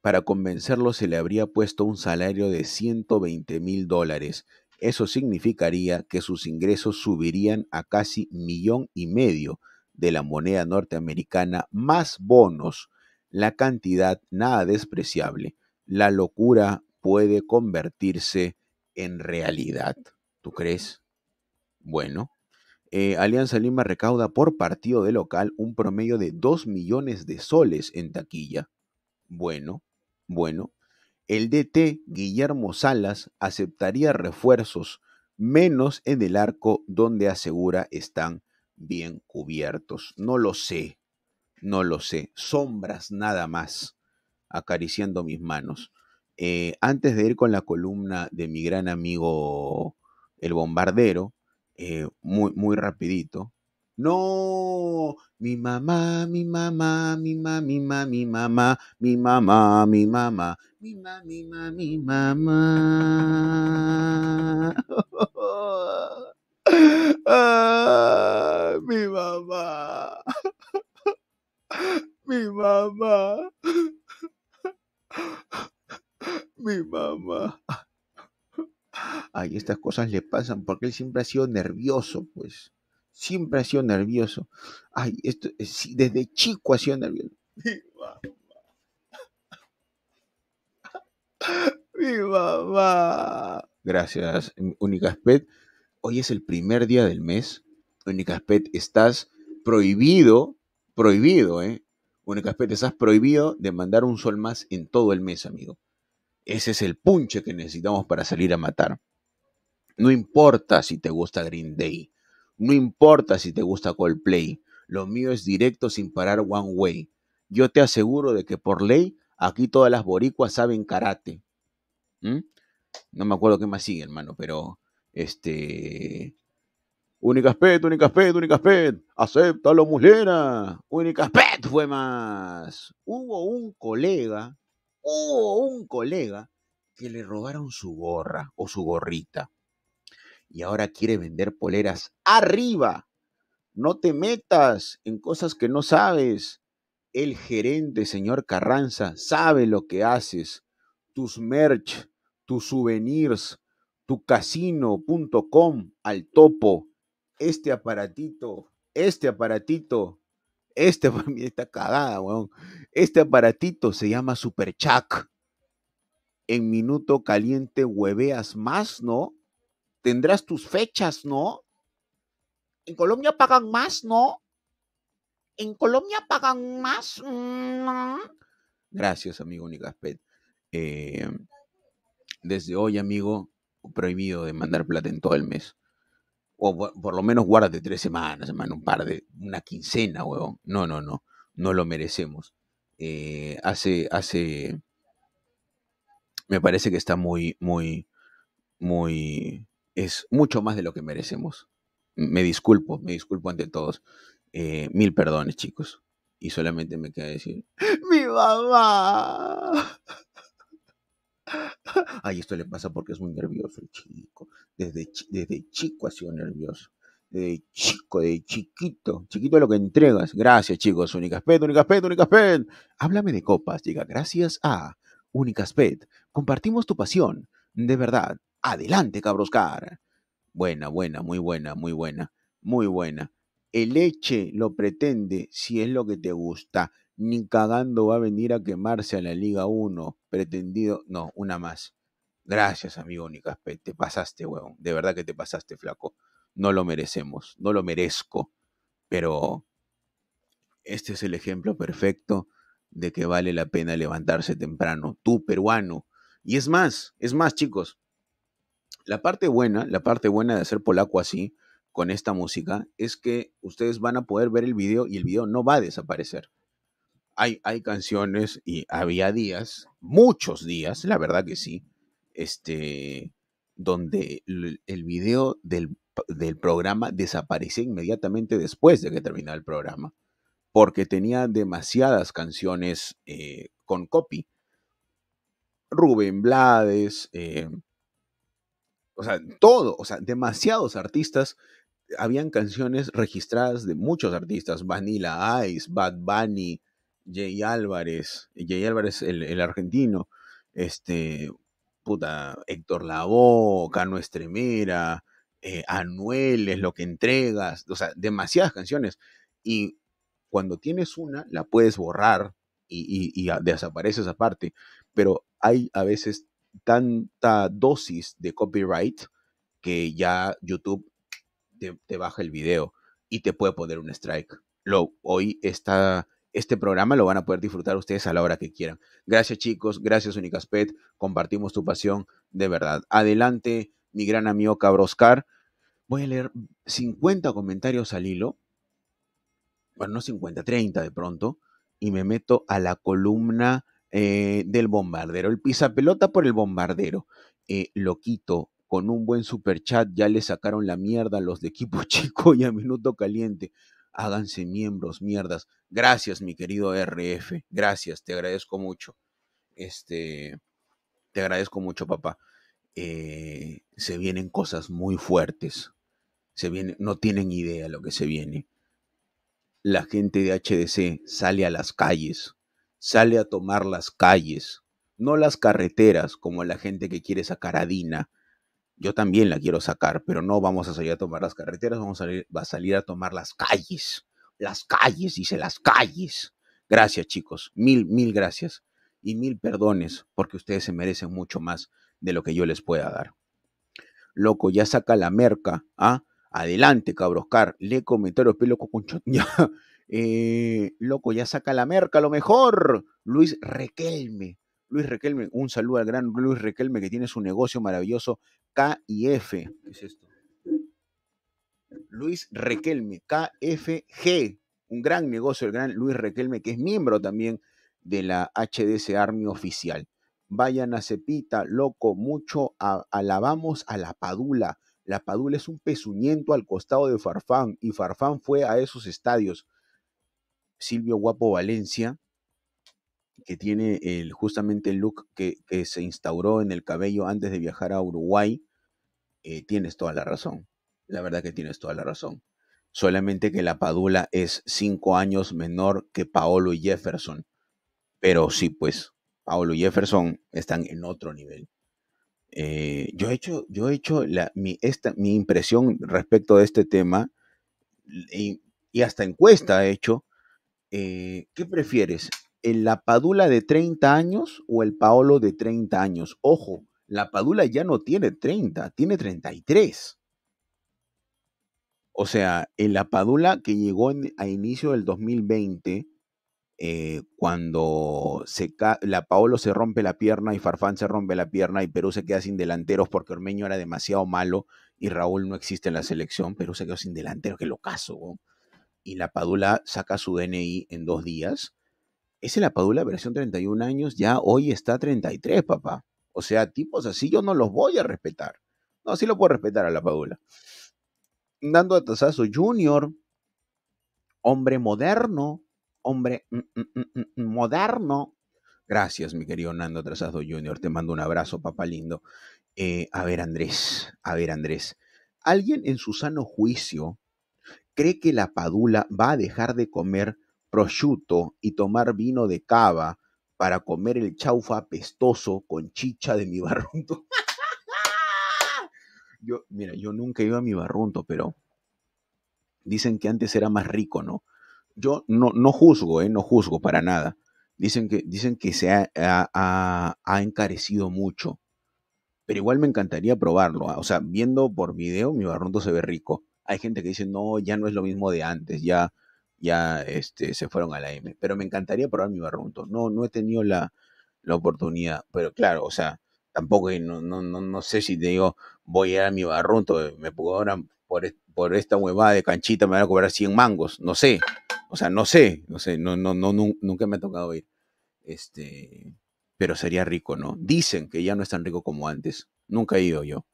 Para convencerlo se le habría puesto un salario de 120 mil dólares. Eso significaría que sus ingresos subirían a casi millón y medio de la moneda norteamericana más bonos, la cantidad nada despreciable. La locura puede convertirse en realidad. ¿Tú crees? Bueno, eh, Alianza Lima recauda por partido de local un promedio de 2 millones de soles en taquilla. Bueno, bueno. El DT Guillermo Salas aceptaría refuerzos menos en el arco donde asegura están bien cubiertos. No lo sé, no lo sé. Sombras nada más acariciando mis manos. Eh, antes de ir con la columna de mi gran amigo el bombardero, eh, muy, muy rapidito, no, mi mamá, mi mamá, mi mamá, mi mamá, mi mamá, <laughs> ah, mi mamá, <laughs> mi mamá, mi mamá, mi mamá, mi mamá. mi mamá. Mi mamá. Mi mamá. Ay, estas cosas le pasan porque él siempre ha sido nervioso, pues siempre ha sido nervioso. Ay, eh, desde chico ha sido nervioso. Mi <laughs> mamá. Mi mamá. Gracias, Unicaspet. Hoy es el primer día del mes. Unicaspet, estás prohibido, prohibido, ¿eh? Unicaspet, estás prohibido de mandar un sol más en todo el mes, amigo. Ese es el punche que necesitamos para salir a matar. No importa si te gusta Green Day no importa si te gusta Coldplay, lo mío es directo sin parar One Way. Yo te aseguro de que por ley aquí todas las boricuas saben karate. ¿Mm? No me acuerdo qué más sigue, hermano, pero este... Unicaspet, acepta Unicaspet, acéptalo, mulera. Unicaspet fue más. Hubo un colega, hubo un colega que le robaron su gorra o su gorrita y ahora quiere vender poleras. ¡Arriba! No te metas en cosas que no sabes. El gerente, señor Carranza, sabe lo que haces. Tus merch, tus souvenirs, tu casino.com al topo. Este aparatito, este aparatito, este, <laughs> está cagada, weón. Este aparatito se llama Superchak. En minuto caliente hueveas más, ¿no? tendrás tus fechas, ¿no? En Colombia pagan más, ¿no? En Colombia pagan más. Mm, Gracias, amigo Nicaspet. Eh, desde hoy, amigo, prohibido de mandar plata en todo el mes. O por, lo menos guarda de tres semanas, hermano, un par de, una quincena, huevón. No, no, no, no lo merecemos. Eh, hace, hace, me parece que está muy, muy, muy, es mucho más de lo que merecemos. Me disculpo, me disculpo ante todos. Eh, mil perdones, chicos. Y solamente me queda decir, <laughs> mi mamá. <laughs> Ay, esto le pasa porque es muy nervioso el chico. Desde, desde chico ha sido nervioso. Desde chico, de chiquito. Chiquito lo que entregas. Gracias, chicos. Pet, Únicas Pet. Háblame de copas. diga gracias a Pet. Compartimos tu pasión. De verdad. Adelante, Cabroscar. Buena, buena, muy buena, muy buena, muy buena. El Eche lo pretende si es lo que te gusta. Ni cagando va a venir a quemarse a la Liga 1. Pretendido, no, una más. Gracias, amigo Nicaspe. Te pasaste, weón. De verdad que te pasaste, flaco. No lo merecemos, no lo merezco. Pero este es el ejemplo perfecto de que vale la pena levantarse temprano. Tú, peruano. Y es más, es más, chicos. La parte buena, la parte buena de hacer polaco así, con esta música, es que ustedes van a poder ver el video y el video no va a desaparecer. Hay, hay canciones y había días, muchos días, la verdad que sí, este, donde el, video del, programa desaparecía inmediatamente después de que terminaba el programa, porque tenía demasiadas canciones eh, con copy. Rubén Blades, eh, o sea, todo, o sea, demasiados artistas. Habían canciones registradas de muchos artistas, Vanilla Ice, Bad Bunny, Jay Álvarez, Jay Álvarez el, argentino, este, puta, Héctor Lavoe, Cano Estremera, eh, Anuel es lo que entregas, o sea, demasiadas canciones. Y cuando tienes una, la puedes borrar y, y, y desaparece esa parte, pero hay a veces tanta dosis de copyright que ya YouTube te, baja el video y te puede poner un strike. Lo, hoy está este programa lo van a poder disfrutar ustedes a la hora que quieran. Gracias chicos, gracias Unicaspet, compartimos tu pasión de verdad. Adelante, mi gran amigo Cabroscar. Voy a leer 50 comentarios al hilo, bueno, no 50, 30 de pronto, y me meto a la columna eh, del bombardero. El pisapelota por el bombardero. Eh, lo quito. Con un buen chat ya le sacaron la mierda a los de equipo <laughs> chico y a minuto caliente. Háganse miembros, mierdas. Gracias, mi querido RF. Gracias, te agradezco mucho. Este, te agradezco mucho, papá. Eh, se vienen cosas muy fuertes. Se no tienen idea lo que se viene. La gente de HDC sale a las calles sale a tomar las calles, no las carreteras como la gente que quiere sacar a Dina. Yo también la quiero sacar, pero no vamos a salir a tomar las carreteras, vamos a salir, va a, salir a tomar las calles. Las calles, dice, las calles. Gracias chicos, mil, mil gracias y mil perdones porque ustedes se merecen mucho más de lo que yo les pueda dar. Loco, ya saca la merca, ¿ah? Adelante, cabroscar, le comentó el pelos con <laughs> ya, eh, loco, ya saca la merca, lo mejor. Luis Requelme. Luis Requelme, un saludo al gran Luis Requelme que tiene su negocio maravilloso K ¿Qué es esto? Luis Requelme, KFG. Un gran negocio, el gran Luis Requelme, que es miembro también de la HDS Army oficial. Vayan a Cepita, loco, mucho alabamos a la Padula. La Padula es un pezuñento al costado de Farfán y Farfán fue a esos estadios. Silvio Guapo Valencia, que tiene el, justamente el look que, se instauró en el cabello antes de viajar a Uruguay, eh, tienes toda la razón. La verdad que tienes toda la razón. Solamente que la Padula es cinco años menor que Paolo y Jefferson. Pero sí, pues, Paolo y Jefferson están en otro nivel. Eh, yo he hecho, yo he hecho la, mi, esta, mi impresión respecto de este tema y, y hasta encuesta he hecho eh, ¿qué prefieres? ¿El Padula de 30 años o el Paolo de 30 años? Ojo, la Padula ya no tiene 30, tiene 33. O sea, el Padula que llegó a inicio del 2020, eh, cuando se la Paolo se rompe la pierna y Farfán se rompe la pierna y Perú se queda sin delanteros porque Ormeño era demasiado malo y Raúl no existe en la selección, Perú se quedó sin delanteros, qué locazo. ¿no? y la Padula saca su DNI en dos días, ese la Padula versión 31 años ya hoy está 33, papá. O sea, tipos así yo no los voy a respetar. No, sí lo puedo respetar a la Padula. Dando a Jr. Junior, hombre moderno, hombre mm, mm, mm, moderno. Gracias, mi querido Nando Atrasazo Junior. Te mando un abrazo, papá lindo. Eh, a ver, Andrés, a ver, Andrés. ¿Alguien en su sano juicio cree que la Padula va a dejar de comer prosciutto y tomar vino de cava para comer el chaufa apestoso con chicha de mi barrunto. <laughs> yo, mira, yo nunca iba a mi barrunto, pero dicen que antes era más rico, ¿no? Yo no, no juzgo, ¿eh? No juzgo para nada. Dicen que, dicen que se ha, ha encarecido mucho. Pero igual me encantaría probarlo. Ah, o sea, viendo por video, mi barrunto se ve rico hay gente que dice, no, ya no es lo mismo de antes, ya, ya este, se fueron a la M. Pero me encantaría probar mi barrunto. No, no he tenido la, oportunidad. Pero claro, o sea, tampoco no, no, no, no sé si te digo, voy a ir a mi barrunto, me puedo ahora por, por esta huevada de canchita me van a cobrar 100 mangos, no sé. O sea, no sé, no sé, no, no, no, nunca me ha tocado ir. Este, pero sería rico, ¿no? Dicen que ya no es tan rico como antes. Nunca he ido yo.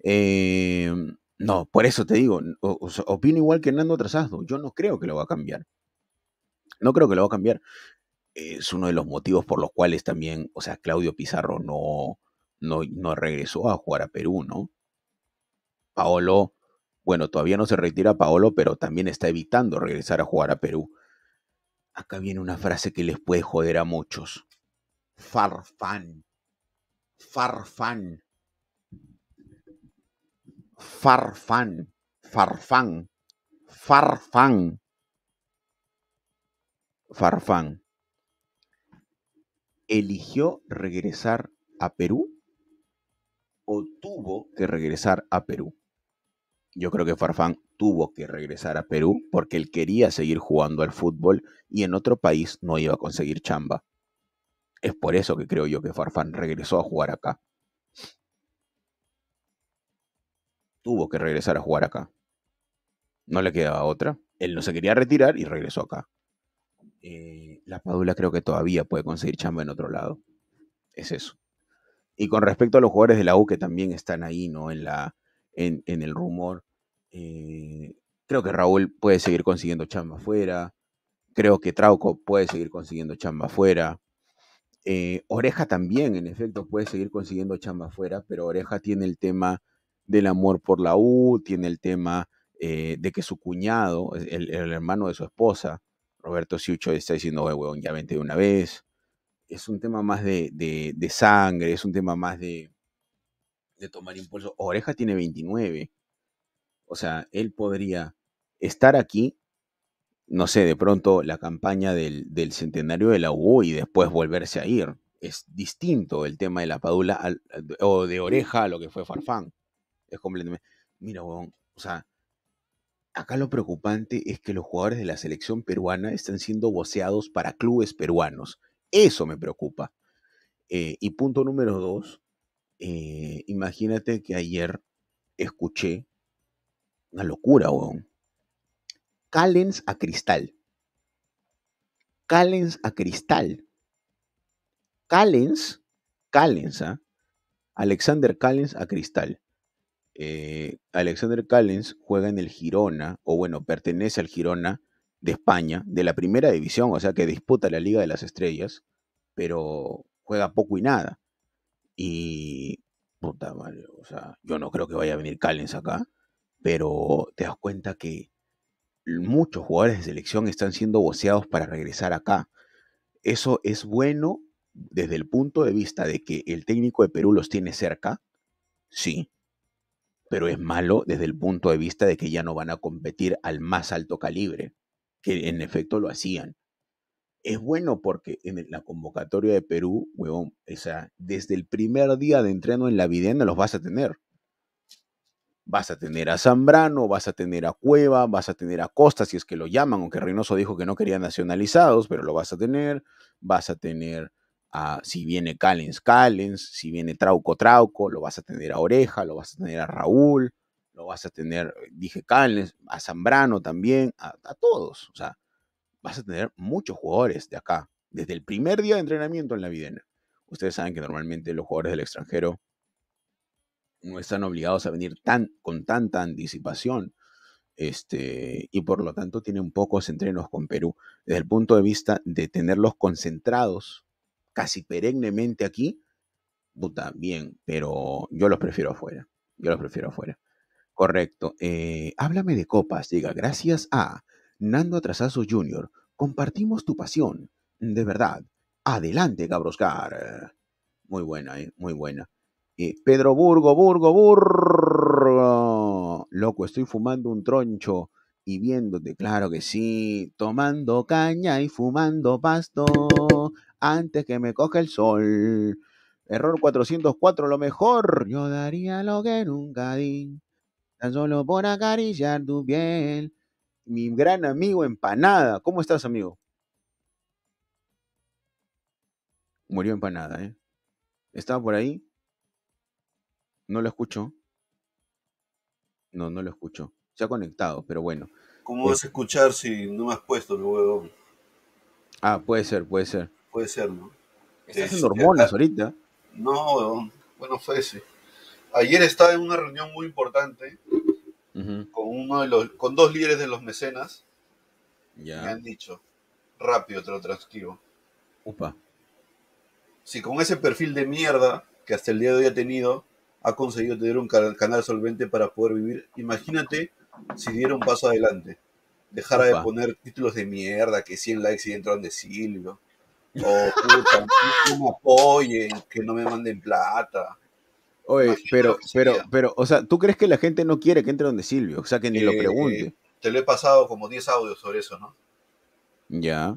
Eh, no, por eso te digo, opino igual que Hernando Trasazdo. Yo no creo que lo va a cambiar. No creo que lo va a cambiar. Es uno de los motivos por los cuales también, o sea, Claudio Pizarro no, no, no regresó a jugar a Perú, ¿no? Paolo, bueno, todavía no se retira Paolo, pero también está evitando regresar a jugar a Perú. Acá viene una frase que les puede joder a muchos. Farfán. Farfán. Farfán, Farfán, Farfán, Farfán. ¿Eligió regresar a Perú o tuvo que regresar a Perú? Yo creo que Farfán tuvo que regresar a Perú porque él quería seguir jugando al fútbol y en otro país no iba a conseguir chamba. Es por eso que creo yo que Farfán regresó a jugar acá. tuvo que regresar a jugar acá. No le quedaba otra. Él no se quería retirar y regresó acá. Eh, la Padula creo que todavía puede conseguir chamba en otro lado. Es eso. Y con respecto a los jugadores de la U que también están ahí, ¿no? En, la, en, el rumor. Eh, creo que Raúl puede seguir consiguiendo chamba afuera. Creo que Trauco puede seguir consiguiendo chamba afuera. Eh, Oreja también, en efecto, puede seguir consiguiendo chamba afuera, pero Oreja tiene el tema del amor por la U, tiene el tema eh, de que su cuñado, el, hermano de su esposa, Roberto Siucho, está diciendo, ya vente de una vez. Es un tema más de, sangre, es un tema más de, tomar impulso. Oreja tiene 29. O sea, él podría estar aquí, no sé, de pronto la campaña del, centenario de la U y después volverse a ir. Es distinto el tema de la Padula o de Oreja a lo que fue Farfán es completamente. Mira, o sea, acá lo preocupante es que los jugadores de la selección peruana están siendo voceados para clubes peruanos. Eso me preocupa. Eh, y punto número dos, eh, imagínate que ayer escuché una locura, weón. Callens a cristal. Callens a cristal. Callens, Callens, ¿ah? Alexander Callens a cristal. Eh, Alexander Callens juega en el Girona, o bueno, pertenece al Girona de España, de la primera división, o sea que disputa la Liga de las Estrellas, pero juega poco y nada. Y puta madre, o sea, yo no creo que vaya a venir Callens acá, pero te das cuenta que muchos jugadores de selección están siendo voceados para regresar acá. Eso es bueno desde el punto de vista de que el técnico de Perú los tiene cerca, sí, pero es malo desde el punto de vista de que ya no van a competir al más alto calibre, que en efecto lo hacían. Es bueno porque en la convocatoria de Perú, huevón, desde el primer día de entreno en la videna los vas a tener. Vas a tener a Zambrano, vas a tener a Cueva, vas a tener a Costa, si es que lo llaman, aunque Reynoso dijo que no quería nacionalizados, pero lo vas a tener. Vas a tener Ah, si viene Callens, Callens, si viene Trauco, Trauco, lo vas a tener a Oreja, lo vas a tener a Raúl, lo vas a tener, eh, dije Callens, a Zambrano también, a, todos. O sea, vas a tener muchos jugadores de acá, desde el primer día de entrenamiento en la Videna. Ustedes saben que normalmente los jugadores del extranjero no están obligados a venir tan, con tanta anticipación. Este, y por lo tanto tienen pocos entrenos con Perú. Desde el punto de vista de tenerlos concentrados casi perennemente aquí, puta, bien, pero yo los prefiero afuera. Yo los prefiero afuera. Correcto. Eh, háblame de copas. Diga, gracias a Nando Atrasazo Jr. Compartimos tu pasión. De verdad. Adelante, Cabroscar. Muy buena, eh, muy buena. Eh, Pedro Burgo, Burgo, Burgo. Loco, estoy fumando un troncho y viéndote, claro que sí. Tomando caña y fumando pasto antes que me coja el sol. Error 404, lo mejor. Yo daría lo que nunca di, tan solo por acariciar tu piel. Mi gran amigo Empanada, ¿cómo estás, amigo? Murió Empanada, ¿eh? ¿Estaba por ahí? No lo escucho. No, no lo escucho. Se ha conectado, pero bueno. ¿Cómo vas a escuchar si no me has puesto el huevón? Ah, puede ser, puede ser puede ser, ¿no? Estás este, hormonas ah, ahorita. No, bueno, fue ese. Ayer estaba en una reunión muy importante con uno de los, con dos líderes de los mecenas. Ya. Me han dicho, rápido te lo transcribo. Upa. Si con ese perfil de mierda que hasta el día de hoy ha tenido, ha conseguido tener un canal solvente para poder vivir, imagínate si diera un paso adelante. Dejara de poner títulos de mierda, que 100 likes y entran de Silvio o puta, que apoyen, que no me manden plata. Oye, pero, pero, pero, o sea, ¿tú crees que la gente no quiere que entre donde Silvio? O sea, que ni lo eh, pregunte. Eh, te lo he pasado como 10 audios sobre eso, ¿no? Ya.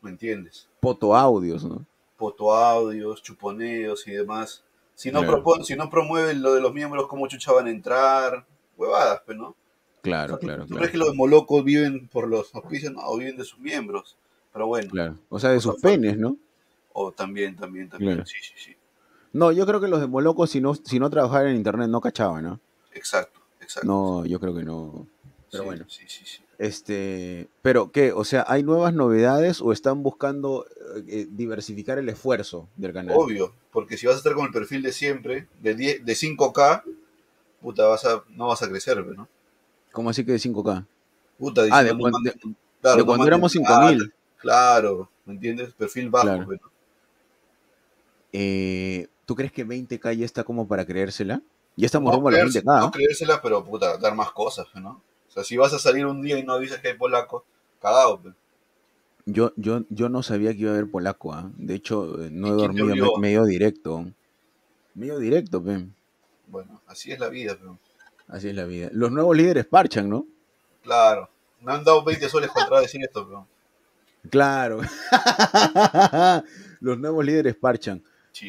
¿Me entiendes? Poto audios, ¿no? Poto audios, chuponeos y demás. Si no, si no promueven lo de los miembros, ¿cómo chucha van a entrar? Huevadas, pues, no. Claro, claro. ¿Tú, crees que los molocos viven por los auspicios? o viven de sus miembros. Pero bueno. Claro. O sea, de sus penes, ¿no? O también, también, también. Sí, sí, sí. No, yo creo que los de si no, si no trabajaban en internet, no cachaban, ¿no? Exacto, exacto. No, yo creo que no. Pero bueno. Sí, sí, sí. Este, pero qué, o sea, ¿hay nuevas novedades o están buscando eh, eh, diversificar el esfuerzo del canal? Obvio, porque si vas a estar con el perfil de siempre, de, de 5K, puta, vas a, no vas a crecer, ¿no? ¿Cómo así que de 5K? Puta, ah, de, cuando, de cuando éramos 5.000. Claro, ¿me entiendes? Perfil bajo. Eh, ¿Tú crees que 20K ya está como para creérsela? Ya estamos no, rumbo a la 20K. No, creérsela, pero puta, dar más cosas, ¿no? O sea, si vas a salir un día y no dices que hay polaco, cagado, Yo, yo, yo no sabía que iba a haber polaco, ¿ah? De hecho, eh, no he dormido medio directo. Medio directo, pe. Bueno, así es la vida, Así es la vida. Los nuevos líderes parchan, ¿no? Claro. Me han dado 20 soles para decir esto, pero. Claro. Los nuevos líderes parchan.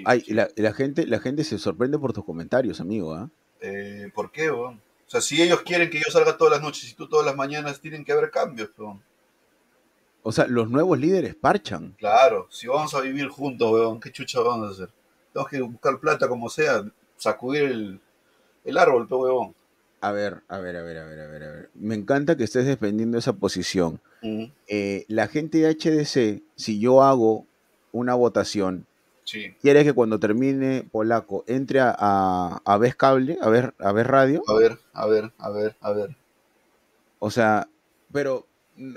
Ay, La, gente, la gente se sorprende por tus comentarios, amigo. ¿ah? Eh, por qué, weón? O sea, si ellos quieren que yo salga todas las noches y tú todas las mañanas, tienen que haber cambios, weón. O sea, los nuevos líderes parchan. Claro, si vamos a vivir juntos, weón, ¿qué chucha vamos a hacer? Tenemos que buscar plata como sea, sacudir el, el árbol, weón. A ver, a ver, a ver, a ver, a ver, a ver. Me encanta que estés defendiendo esa posición. Eh, la gente de HDC, si yo hago una votación, quiere que cuando termine Polaco entre a, a, Cable, a ver, a ver Radio. A ver, a ver, a ver, a ver. O sea, pero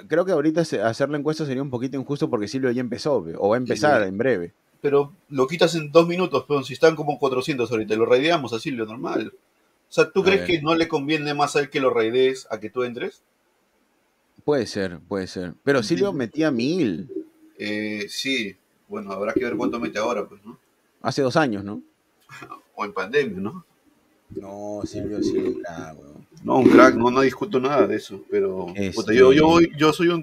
creo que ahorita hacer la encuesta sería un poquito injusto porque Silvio ya empezó, o va a empezar en breve. Pero lo quitas en dos minutos, pero si están como 400 ahorita, lo raideamos a Silvio normal. O sea, ¿tú crees que no le conviene más a él que lo raidees a que tú entres? Puede ser, puede ser. Pero Silvio metía mil. Eh, sí, bueno, habrá que ver cuánto mete ahora, pues, ¿no? Hace dos años, ¿no? <laughs> o en pandemia, ¿no? No, Silvio sí claro. No, un crack, no, discuto nada de eso, pero yo, soy un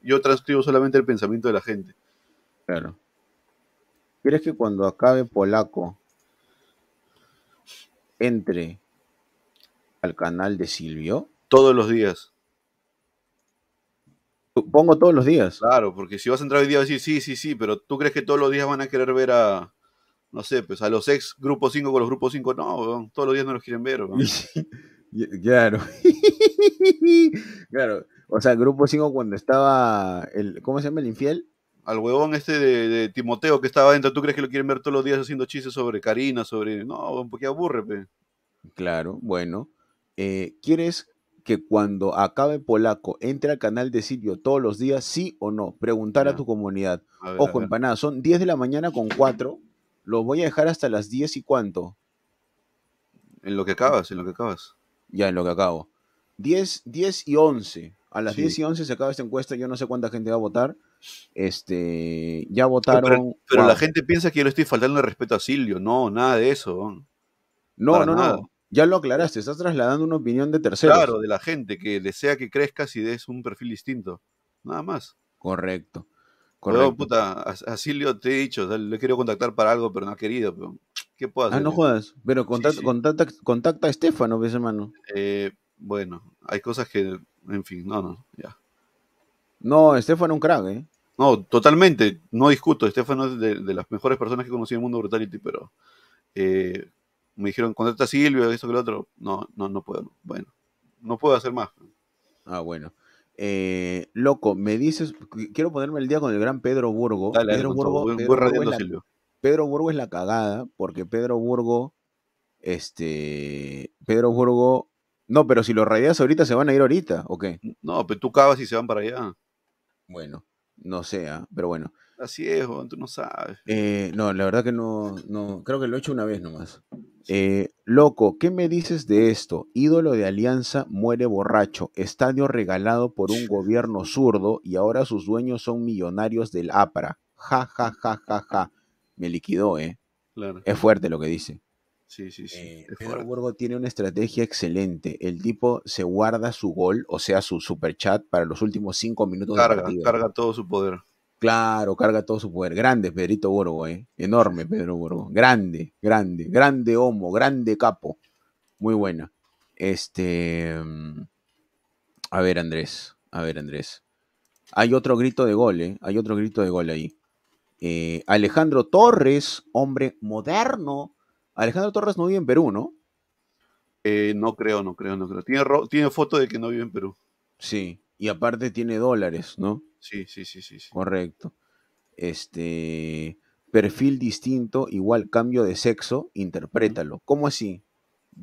yo transcribo solamente el pensamiento de la gente. Claro. ¿Crees que cuando acabe Polaco entre al canal de Silvio? Todos los días. Pongo todos los días. Claro, porque si vas a entrar hoy día vas a decir, sí, sí, sí, pero tú crees que todos los días van a querer ver a, no sé, pues a los ex grupo 5 con los grupos 5, no, todos los días no los quieren ver. <laughs> claro. <laughs> claro. O sea, grupo 5 cuando estaba, el, ¿cómo se llama el infiel? Al huevón este de, Timoteo que estaba adentro, ¿tú crees que lo quieren ver todos los días haciendo chistes sobre Karina, sobre... No, porque aburre, pe. Claro, bueno. Eh, ¿Quieres que cuando acabe Polaco entre al canal de Silvio todos los días, sí o no? Preguntar a tu comunidad. Ojo, empanada, son 10 de la mañana con 4. Los voy a dejar hasta las 10 y cuánto. En lo que acabas, en lo que acabas. Ya, en lo que acabo. 10, 10 y 11. A las 10 y 11 se acaba esta encuesta. Yo no sé cuánta gente va a votar. Este, ya votaron. Pero, la gente piensa que yo le estoy faltando el respeto a Silvio. No, nada de eso. No, no, no ya lo aclaraste, estás trasladando una opinión de terceros. Claro, de la gente que desea que crezcas y des un perfil distinto. Nada más. Correcto. Pero, puta, a, te he dicho, le quiero contactar para algo, pero no ha querido. ¿Qué puedo ah, hacer? Ah, no jodas. Pero contacta, contacta, a Estefano, ves, pues, hermano. Eh, bueno, hay cosas que, en fin, no, no, ya. No, Estefano un crack, ¿eh? No, totalmente, no discuto. Estefano es de, las mejores personas que he conocido en el mundo brutality, pero eh, me dijeron, contrata a Silvio, esto que lo otro. No, no, no puedo. Bueno, no puedo hacer más. Ah, bueno. Eh, loco, me dices, quiero ponerme el día con el gran Pedro Burgo. Pedro, Burgo, Pedro, es la, cagada, porque Pedro Burgo, este, Pedro Burgo, no, pero si lo radias ahorita se van a ir ahorita, ¿o qué? No, pero tú cavas y se van para allá. Bueno, no sea ¿ah? pero bueno. Así es, Juan, tú no sabes. Eh, no, la verdad que no, no, creo que lo he hecho una vez nomás. Eh, loco, ¿qué me dices de esto? Ídolo de Alianza muere borracho, estadio regalado por un gobierno zurdo y ahora sus dueños son millonarios del APRA. Ja, ja, ja, ja, ja. Me liquidó, ¿eh? Claro. Es fuerte lo que dice. Sí, sí, sí. Eh, tiene una estrategia excelente. El tipo se guarda su gol, o sea, su superchat para los últimos cinco minutos carga, Carga todo su poder. Claro, carga todo su poder. Grande Pedrito Borgo, ¿eh? Enorme Pedro Borgo. Grande, grande, grande homo, grande capo. Muy buena. Este. Mm, a ver, Andrés. A ver, Andrés. Hay otro grito de gol, ¿eh? Hay otro grito de gol ahí. Eh, Alejandro Torres, hombre moderno. Alejandro Torres no vive en Perú, ¿no? Eh, no creo, no creo, no creo. Tiene, tiene foto de que no vive en Perú. Sí, y aparte tiene dólares, ¿no? Sí, sí, sí, sí, sí. Correcto. Este perfil distinto igual cambio de sexo, interprétalo. ¿Cómo así?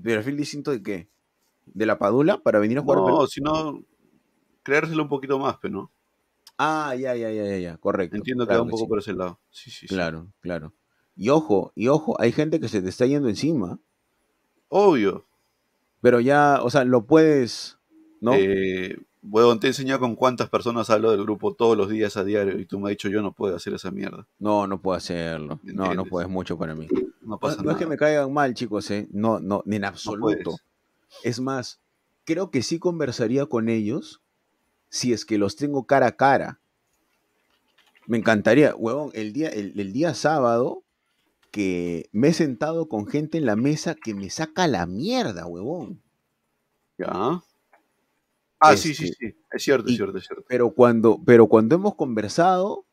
¿Perfil distinto de qué? ¿De la padula para venir a jugar? No, sino creérselo un poquito más, pero no. Ah, ya, ya, ya, ya, ya, correcto. Entiendo que va un poco por ese lado. Sí, sí, claro, sí. claro. Y ojo, y ojo, hay gente que se te está yendo encima. Obvio. Pero ya, o sea, lo puedes, ¿no? Eh, Huevón, te he enseñado con cuántas personas hablo del grupo todos los días a diario y tú me has dicho yo no puedo hacer esa mierda. No, no puedo hacerlo. No, no puedes mucho para mí. No, es que me caigan mal, chicos, ¿eh? No, no, en absoluto. es más, creo que sí conversaría con ellos si es que los tengo cara a cara. Me encantaría, huevón, el día, el día sábado que me he sentado con gente en la mesa que me saca la mierda, huevón. Ya Ah, sí, sí, este, sí, es cierto, es cierto, es cierto. Pero cuando, pero cuando hemos conversado,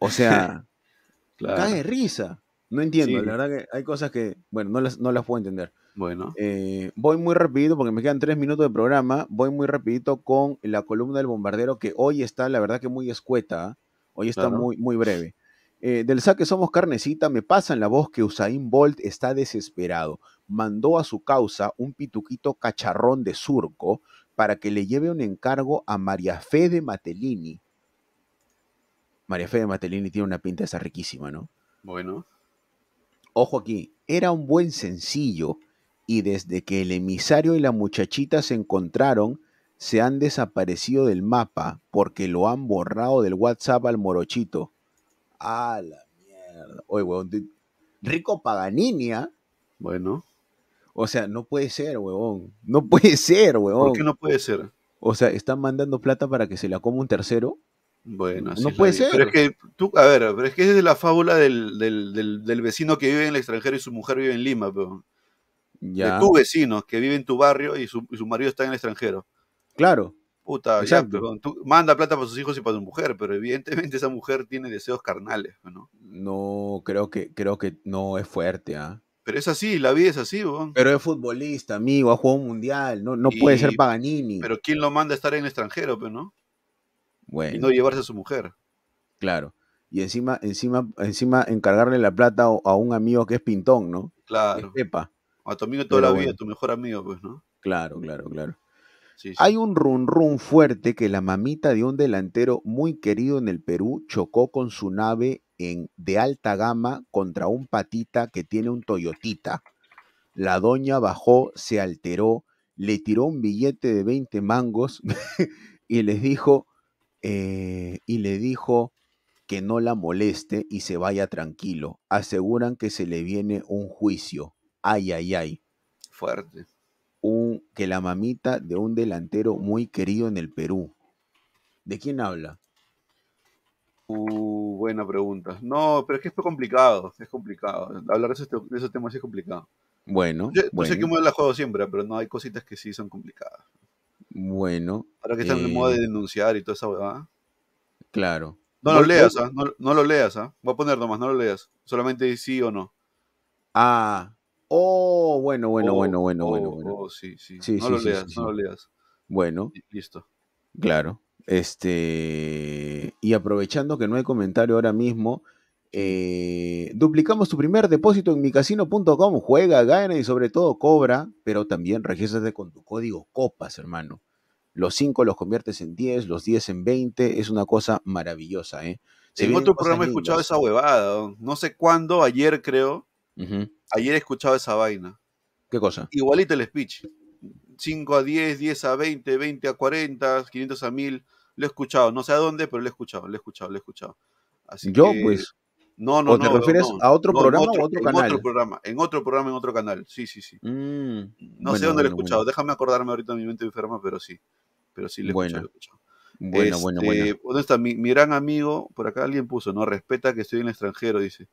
o sea, <laughs> cae risa. No entiendo, la verdad que hay cosas que, bueno, no las, puedo entender. Bueno. Eh, voy muy rapidito porque me quedan tres minutos de programa. Voy muy rapidito con la columna del bombardero que hoy está, la verdad que muy escueta. ¿ah? Hoy está muy, muy breve. Eh, del saque somos carnecita, me pasa en la voz que Usain Bolt está desesperado. Mandó a su causa un pituquito cacharrón de surco para que le lleve un encargo a María de Matelini. María de Matelini tiene una pinta esa riquísima, ¿no? Bueno. Ojo aquí, era un buen sencillo y desde que el emisario y la muchachita se encontraron, se han desaparecido del mapa porque lo han borrado del WhatsApp al morochito. Ah la mierda. Oye, weón, rico Paganini, ¿ah? Bueno. O sea, no puede ser, huevón. No <laughs> puede ser, huevón. ¿Por qué no puede ser? O sea, están mandando plata para que se la coma un tercero. Bueno, así no puede ser. Pero es que tú, a ver, pero es que es de la fábula del, vecino que vive en el extranjero y su mujer vive en Lima, pero. Ya. De tu vecino que vive en tu barrio y su, marido está en el extranjero. Claro. Puta, tú manda plata para sus hijos y para su mujer, pero evidentemente esa mujer tiene deseos carnales, ¿no? No, creo que, creo que no es fuerte, ¿ah? Pero es así, la vida es así, Pero es futbolista, amigo, ha jugado un mundial, no, no puede ser Paganini. Pero ¿quién lo manda a estar en el extranjero, ¿pues no? Bueno. Y no llevarse a su mujer. Claro. Y encima, encima, encima encargarle la plata a un amigo que es pintón, ¿no? Claro. A tu amigo toda la vida, tu mejor amigo, pues, ¿no? Claro, claro, claro. Hay un run run fuerte que la mamita de un delantero muy querido en el Perú chocó con su nave de alta gama contra un patita que tiene un Toyotita. La doña bajó, se alteró, le tiró un billete de 20 mangos <laughs> y les dijo, eh, y le dijo que no la moleste y se vaya tranquilo. Aseguran que se le viene un juicio. Ay, ay, ay. Fuerte. Un, que la mamita de un delantero muy querido en el Perú. ¿De quién habla? Uh, buena pregunta. No, pero es que es complicado, es complicado. Hablar de esos, tema es complicado. Bueno. Yo, sé que uno la juego siempre, pero no hay cositas que sí son complicadas. Bueno. Ahora que están en modo de eh, denunciar y toda esa ¿verdad? Claro. No lo leas, ¿ah? no, lo leas, ¿ah? Voy a poner nomás, no lo leas. Solamente sí o no. Ah. Oh, bueno, bueno, oh, bueno, bueno, bueno, oh, bueno. Oh, sí, sí. sí no lo leas, no lo leas. Bueno. Listo. Claro. Este, y aprovechando que no hay comentario ahora mismo, eh, duplicamos tu primer depósito en micasino.com. Juega, gana y sobre todo cobra, pero también regístrate con tu código COPAS, hermano. Los 5 los conviertes en 10, los 10 en 20. Es una cosa maravillosa, ¿eh? en otro programa he escuchado esa huevada. No sé cuándo, ayer creo. Ayer he escuchado esa vaina. ¿Qué cosa? Igualito el speech. 5 a 10, 10 a 20, 20 a 40, 500 a 1000. Lo he escuchado, no sé a dónde, pero lo he escuchado, lo he escuchado, lo he escuchado. Así yo, pues. No, no, ¿O ¿Te refieres a otro programa o a otro canal? En otro programa, en otro programa, en otro canal. Sí, sí, sí. Mm, no sé dónde lo he escuchado. Déjame acordarme ahorita de mi mente enferma, pero sí. Pero sí, lo he escuchado. Bueno, bueno, bueno. Este, mi, gran amigo, por acá alguien puso, no, respeta que estoy en el extranjero, dice.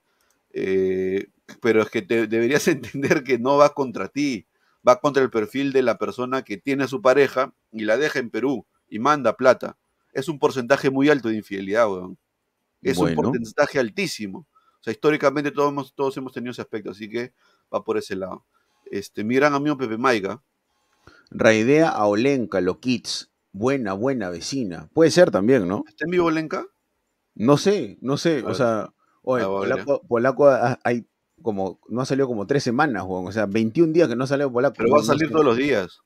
Eh, pero es que te, deberías <laughs> entender que no va contra ti, va contra el perfil de la persona que tiene a su pareja y la deja en Perú y manda plata es un porcentaje muy alto de infidelidad, weón. Es un porcentaje altísimo. O sea, históricamente todos hemos, todos hemos tenido ese aspecto, así que va por ese lado. Este, mi gran amigo Pepe Maiga. Raidea a Olenka, lo kids. Buena, buena vecina. Puede ser también, ¿no? ¿Está en vivo Olenka? No sé, no sé. O sea, oye, ah, Polaco, hay como, no ha salido como tres semanas, weón. O sea, 21 días que no ha salido Polaco. Pero va a salir todos los días.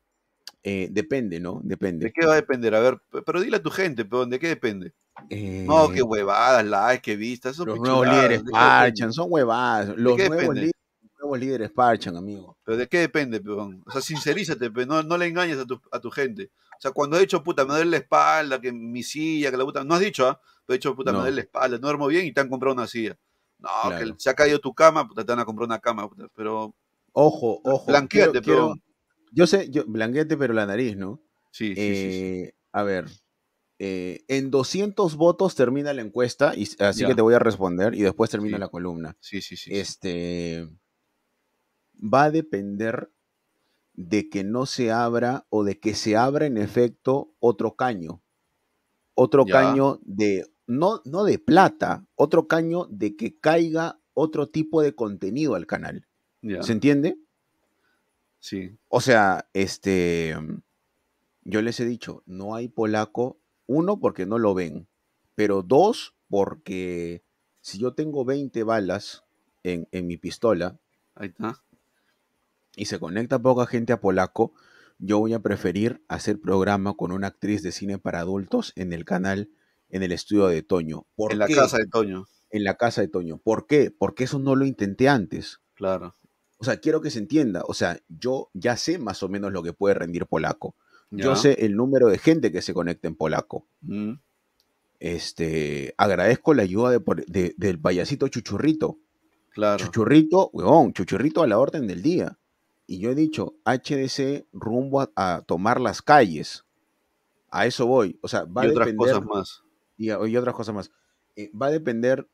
Eh, depende, ¿no? Depende. ¿De qué va a depender? A ver, pero dile a tu gente, pero ¿de qué depende? no, qué eh, huevadas, likes, que vistas. los nuevos líderes parchan, son huevadas. Los nuevos líderes, parchan, amigo. Pero ¿de qué depende, peón? O sea, sincerízate, pero no, le engañes a tu, a tu gente. O sea, cuando he dicho, puta, me duele la espalda, que mi silla, que la puta. No has dicho, ¿ah? he dicho, puta, me duele la espalda, no duermo bien y te han comprado una silla. No, que se ha caído tu cama, puta, te van a comprar una cama, pero. Ojo, ojo. Blanqueate, yo sé, yo, blanquete, pero la nariz, ¿no? Sí, sí, eh, A ver. Eh, en 200 votos termina la encuesta, así que te voy a responder y después termina la columna. Sí, sí, sí. Este va a depender de que no se abra o de que se abra en efecto otro caño. Otro caño de, no, no de plata, otro caño de que caiga otro tipo de contenido al canal. ¿Se entiende? Sí. O sea, este, mm, yo les he dicho, no hay polaco, uno, porque no lo ven, pero dos, porque si yo tengo 20 balas en, mi pistola y se conecta poca gente a polaco, yo voy a preferir hacer programa con una actriz de cine para adultos en el canal, en el estudio de Toño. ¿Por en la casa de Toño. En la casa de Toño. ¿Por qué? Porque eso no lo intenté antes. Claro o sea, quiero que se entienda, o sea, yo ya sé más o menos lo que puede rendir polaco. Yo sé el número de gente que se conecta en polaco. Este, agradezco la ayuda de, del payasito Chuchurrito. Chuchurrito, weón, Chuchurrito a la orden del día. Y yo he dicho, HDC rumbo a, tomar las calles. A eso voy. O sea, va y a otras cosas más. Y, otras cosas más. Eh, va a depender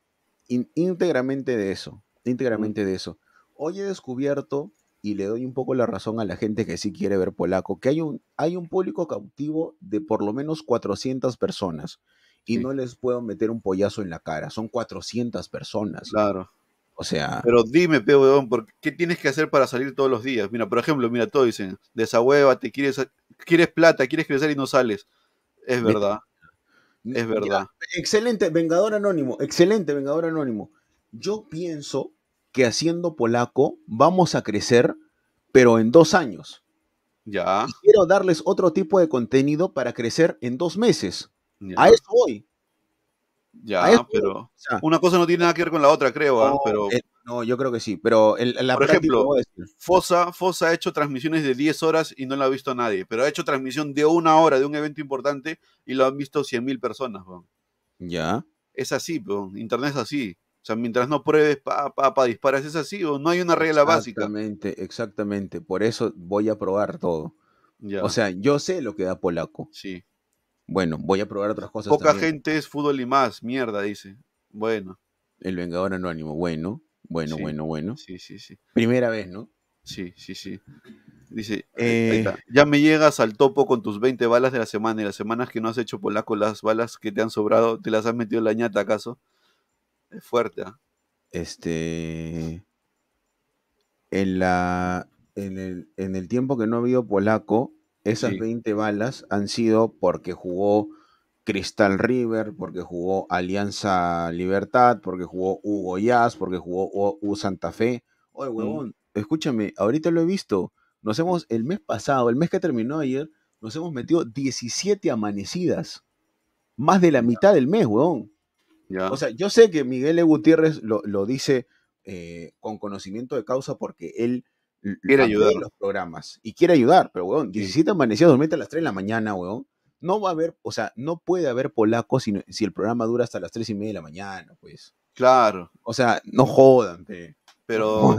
íntegramente de eso. Íntegramente de eso hoy he descubierto, y le doy un poco la razón a la gente que sí quiere ver polaco, que hay un, hay un público cautivo de por lo menos 400 personas. Y no les puedo meter un pollazo en la cara. Son 400 personas. Claro. O sea. Pero dime, pe, porque ¿qué tienes que hacer para salir todos los días? Mira, por ejemplo, mira, todos dicen, te quieres, quieres plata, quieres crecer y no sales. Es verdad. Es verdad. excelente, Vengador Anónimo. Excelente, Vengador Anónimo. Yo pienso que haciendo polaco vamos a crecer, pero en dos años. Ya. quiero darles otro tipo de contenido para crecer en dos meses. A eso voy. Ya, pero una cosa no tiene nada que ver con la otra, creo. ¿ah? pero... Eh, no yo creo que sí. Pero la por ejemplo, Fosa, Fosa ha hecho transmisiones de 10 horas y no la ha visto nadie, pero ha hecho transmisión de una hora de un evento importante y lo han visto 100.000 personas. Ya. Es así, Internet es así. O sea, mientras no pruebes, pa, pa, pa, disparas, es así, o no hay una regla básica. Exactamente, exactamente. Por eso voy a probar todo. O sea, yo sé lo que da polaco. Sí. Bueno, voy a probar otras cosas. Poca gente es fútbol y más, mierda, dice. Bueno. El Vengador Anónimo, bueno, bueno, bueno, bueno. Sí, sí, sí. Primera vez, ¿no? Sí, sí, sí. Dice, eh, ya me llegas al topo con tus 20 balas de la semana y las semanas que no has hecho polaco, las balas que te han sobrado, ¿te las has metido en la ñata acaso? fuerte. ¿ah? Este. En, la, el, en el tiempo que no ha habido polaco, esas 20 balas han sido porque jugó Crystal River, porque jugó Alianza Libertad, porque jugó Hugo Jazz, porque jugó U Santa Fe. Oye, mm. huevón, escúchame, ahorita lo he visto. Nos hemos, el mes pasado, el mes que terminó ayer, nos hemos metido 17 amanecidas. Más de la mitad del mes, huevón. O sea, yo sé que Miguel E. Gutiérrez lo, dice eh, con conocimiento de causa porque él quiere ayudar los programas y quiere ayudar, pero weón, 17 amanecidos, dormite a las 3 de la mañana, weón. No va a haber, o sea, no puede haber polaco si, si el programa dura hasta las 3 y media de la mañana, pues. Claro. O sea, no jodan, pero.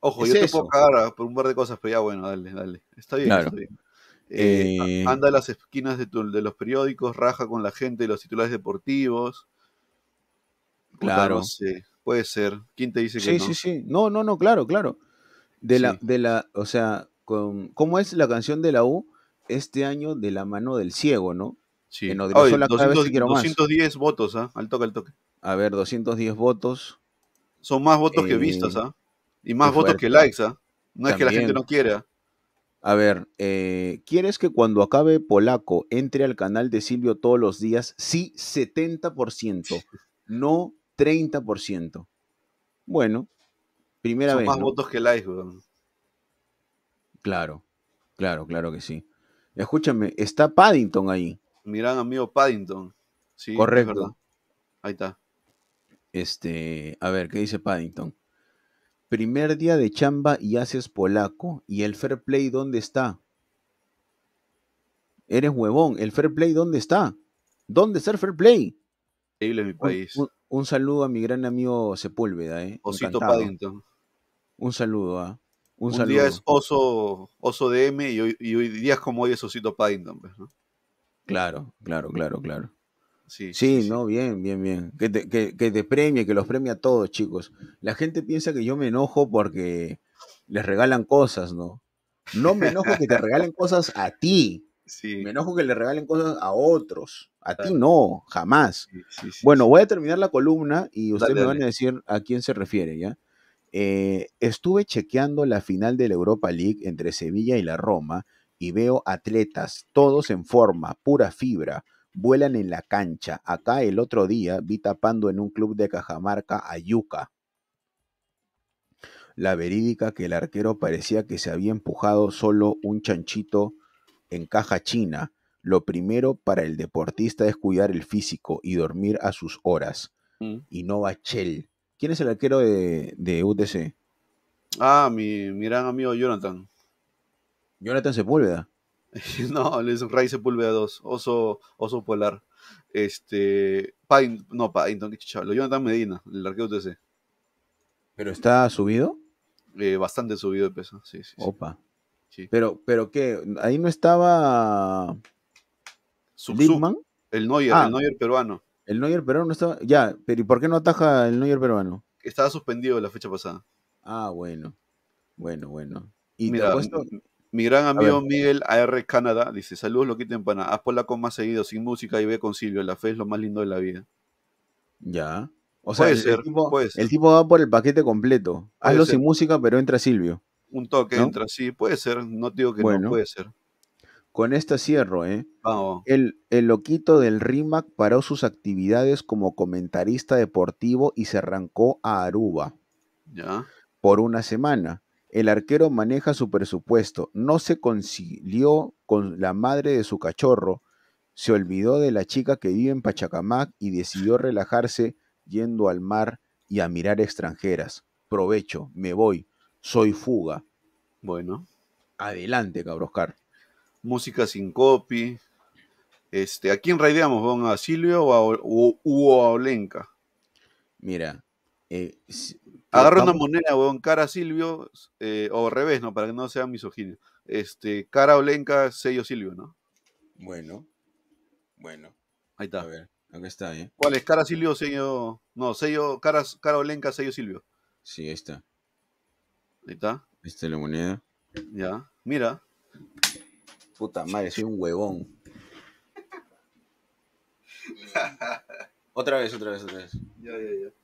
Ojo, yo te puedo cagar ah, por un par de cosas, pero ya bueno, dale, dale. Está bien, está bien. Eh, eh, anda a las esquinas de, los periódicos, raja con la gente los titulares deportivos. Claro. puede ser. ¿Quién te dice que no? Sí, sí, sí. No, no, no, claro, claro. De la, de la, o sea, con, ¿cómo es la canción de la U este año de la mano del ciego, no? Sí. 210 votos, ¿ah? Al toque, al toque. A ver, 210 votos. Son más votos que eh, vistas, ¿ah? Y más votos que likes, ¿ah? No es que la gente no quiera. A ver, eh, ¿quieres que cuando acabe Polaco entre al canal de Silvio todos los días? Sí, 70%, no 30%. Bueno, primera Son vez. Más votos que likes, weón. Claro, claro, claro que sí. Escúchame, está Paddington ahí. Mi amigo Paddington. Sí, Correcto. Ahí está. Este, a ver, ¿qué dice Paddington? Primer día de chamba y haces polaco. ¿Y el fair play dónde está? Eres huevón. ¿El fair play dónde está? ¿Dónde está el fair play? Increíble mi país. Un, saludo a mi gran amigo Sepúlveda. ¿eh? Osito Paddington. Un saludo. a ¿ah? Un, día es oso, oso DM y hoy, y hoy como hoy es Osito Paddington. Pues, claro, claro, claro, claro. Sí, no, bien, bien, bien. Que te, que, que premie, que los premie a todos, chicos. La gente piensa que yo me enojo porque les regalan cosas, ¿no? No me enojo que te regalen cosas a ti. <laughs> Sí. Me enojo que le regalen cosas a otros. A ti no, jamás. bueno, voy a terminar la columna y ustedes me van a decir a quién se refiere, ¿ya? Eh, estuve chequeando la final de la Europa League entre Sevilla y la Roma y veo atletas, todos en forma, pura fibra vuelan en la cancha. Acá el otro día vi tapando en un club de Cajamarca a Yuca. La verídica que el arquero parecía que se había empujado solo un chanchito en caja china. Lo primero para el deportista es cuidar el físico y dormir a sus horas. Mm. Y no Bachel. ¿Quién es el arquero de, UTC? Ah, mi, mi, gran amigo Jonathan. Jonathan Sepúlveda. <laughs> No, es un Ray Sepúlveda 2, oso, oso polar. Este. Pine, no, lo lo chichalo. Jonathan Medina, el arquero TC. ¿Pero está subido? Eh, bastante subido de peso, sí, sí. Opa. Sí. Pero, pero qué, ahí no estaba. Lidman. El Neuer, ah. el Neuer peruano. El Neuer peruano no estaba. Ya, pero ¿y por qué no ataja el Neuer peruano? Estaba suspendido la fecha pasada. Ah, bueno. Bueno, bueno. Y Mira, te apuesto, mi gran amigo Miguel AR Canadá dice: Saludos, loquito empanada. Haz polaco más seguido, sin música y ve con Silvio, La fe es lo más lindo de la vida. Ya. O sea, el, tipo, el, va por el paquete completo. Hazlo sin música, pero entra Silvio. Un toque, entra, sí, puede ser. No digo que no, puede ser. Con esta cierro, ¿eh? El, el loquito del RIMAC paró sus actividades como comentarista deportivo y se arrancó a Aruba. Ya. Por una semana el arquero maneja su presupuesto, no se concilió con la madre de su cachorro, se olvidó de la chica que vive en Pachacamac y decidió relajarse yendo al mar y a mirar extranjeras. Provecho, me voy, soy fuga. Bueno. Adelante, cabroscar. Música sin copy. Este, ¿A quién raideamos, Vamos ¿A Silvio o a, Olenka? Mira, eh, Agarra una moneda, weón, cara Silvio, eh, o revés, ¿no? Para que no sea misoginio, Este, cara Olenka, sello Silvio, ¿no? Bueno, bueno. Ahí está. A ver, acá está, ¿eh? ¿Cuál es? Cara Silvio, sello. No, sello, cara, cara Olenka, sello Silvio. Sí, ahí está. Ahí está. Esta es la moneda. Ya, mira. Puta madre, soy un huevón. <laughs> otra vez, otra vez, otra vez. Ya, ya, ya.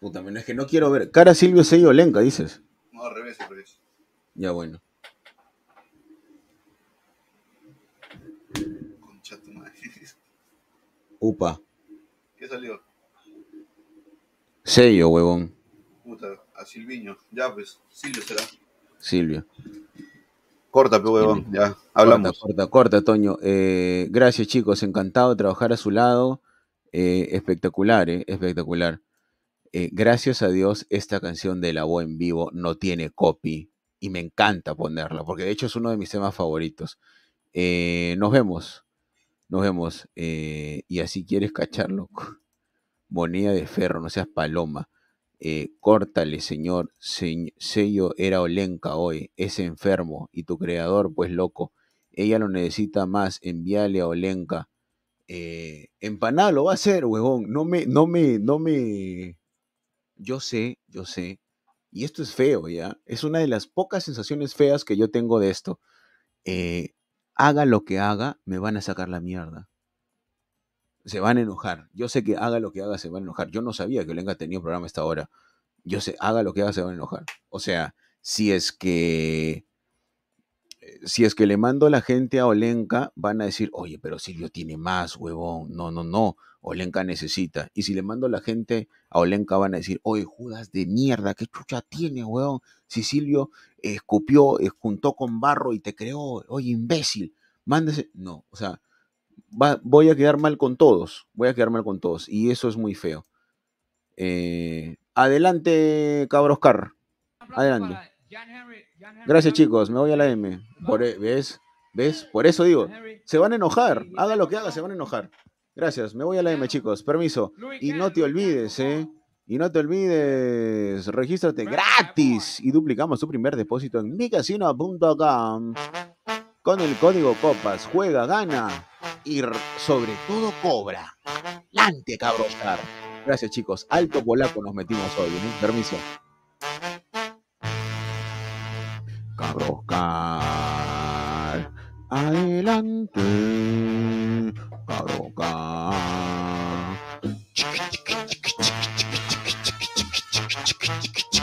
Puta, menos es que no quiero ver. Cara Silvio Sello Lenca, dices. No, al revés, al revés. Ya bueno. Concha tu madre. Upa. ¿Qué salió? Sello, huevón. Puta, a Silviño. Ya pues, Silvio será. Silvio. Corta, pues, huevón, ya hablamos. Corta, corta, corta Toño. Eh, gracias, chicos, encantado de trabajar a su lado. Eh, espectacular, eh, espectacular. Eh, gracias a Dios, esta canción de La Voz en vivo no tiene copy y me encanta ponerla, porque de hecho es uno de mis temas favoritos. Eh, nos vemos, nos vemos. Eh, y así quieres cacharlo. Moneda de ferro, no seas paloma. córtale, señor. sello era Olenka hoy. Es enfermo. Y tu creador, pues loco. Ella lo necesita más. Envíale a Olenka. empanada lo va a hacer, huevón. No me, no me, no me yo sé, yo sé, y esto es feo, ¿ya? Es una de las pocas sensaciones feas que yo tengo de esto. Eh, haga lo que haga, me van a sacar la mierda. Se van a enojar. Yo sé que haga lo que haga, se van a enojar. Yo no sabía que Olenka tenía un programa hasta ahora. Yo sé, haga lo que haga, se van a enojar. O sea, si es que eh, si es que le mando a la gente a Olenka, van a decir, oye, pero Silvio tiene más, huevón. No, no, no. Olenka necesita. Y si le mando la gente a Olenka van a decir, oye, Judas de mierda, ¿qué chucha tiene, weón? Sicilio escupió, eh, juntó con barro y te creó, oye, imbécil, mándese. No, o sea, voy a quedar mal con todos, voy a quedar mal con todos. Y eso es muy feo. Eh, adelante, cabroscar. Adelante. Gracias, chicos. Me voy a la M. E, ¿Ves? ¿Ves? Por eso digo, se van a enojar. Haga lo que haga, se van a enojar. Gracias, me voy a la M, chicos. Permiso. Y no te olvides, ¿eh? Y no te olvides, regístrate gratis y duplicamos tu primer depósito en micasino.com con el código COPAS. Juega, gana y sobre todo cobra. ¡Adelante, cabroscar. Gracias, chicos. Alto polaco nos metimos hoy, ¿eh? Permiso. Cabroscar. Adelante. Chicka,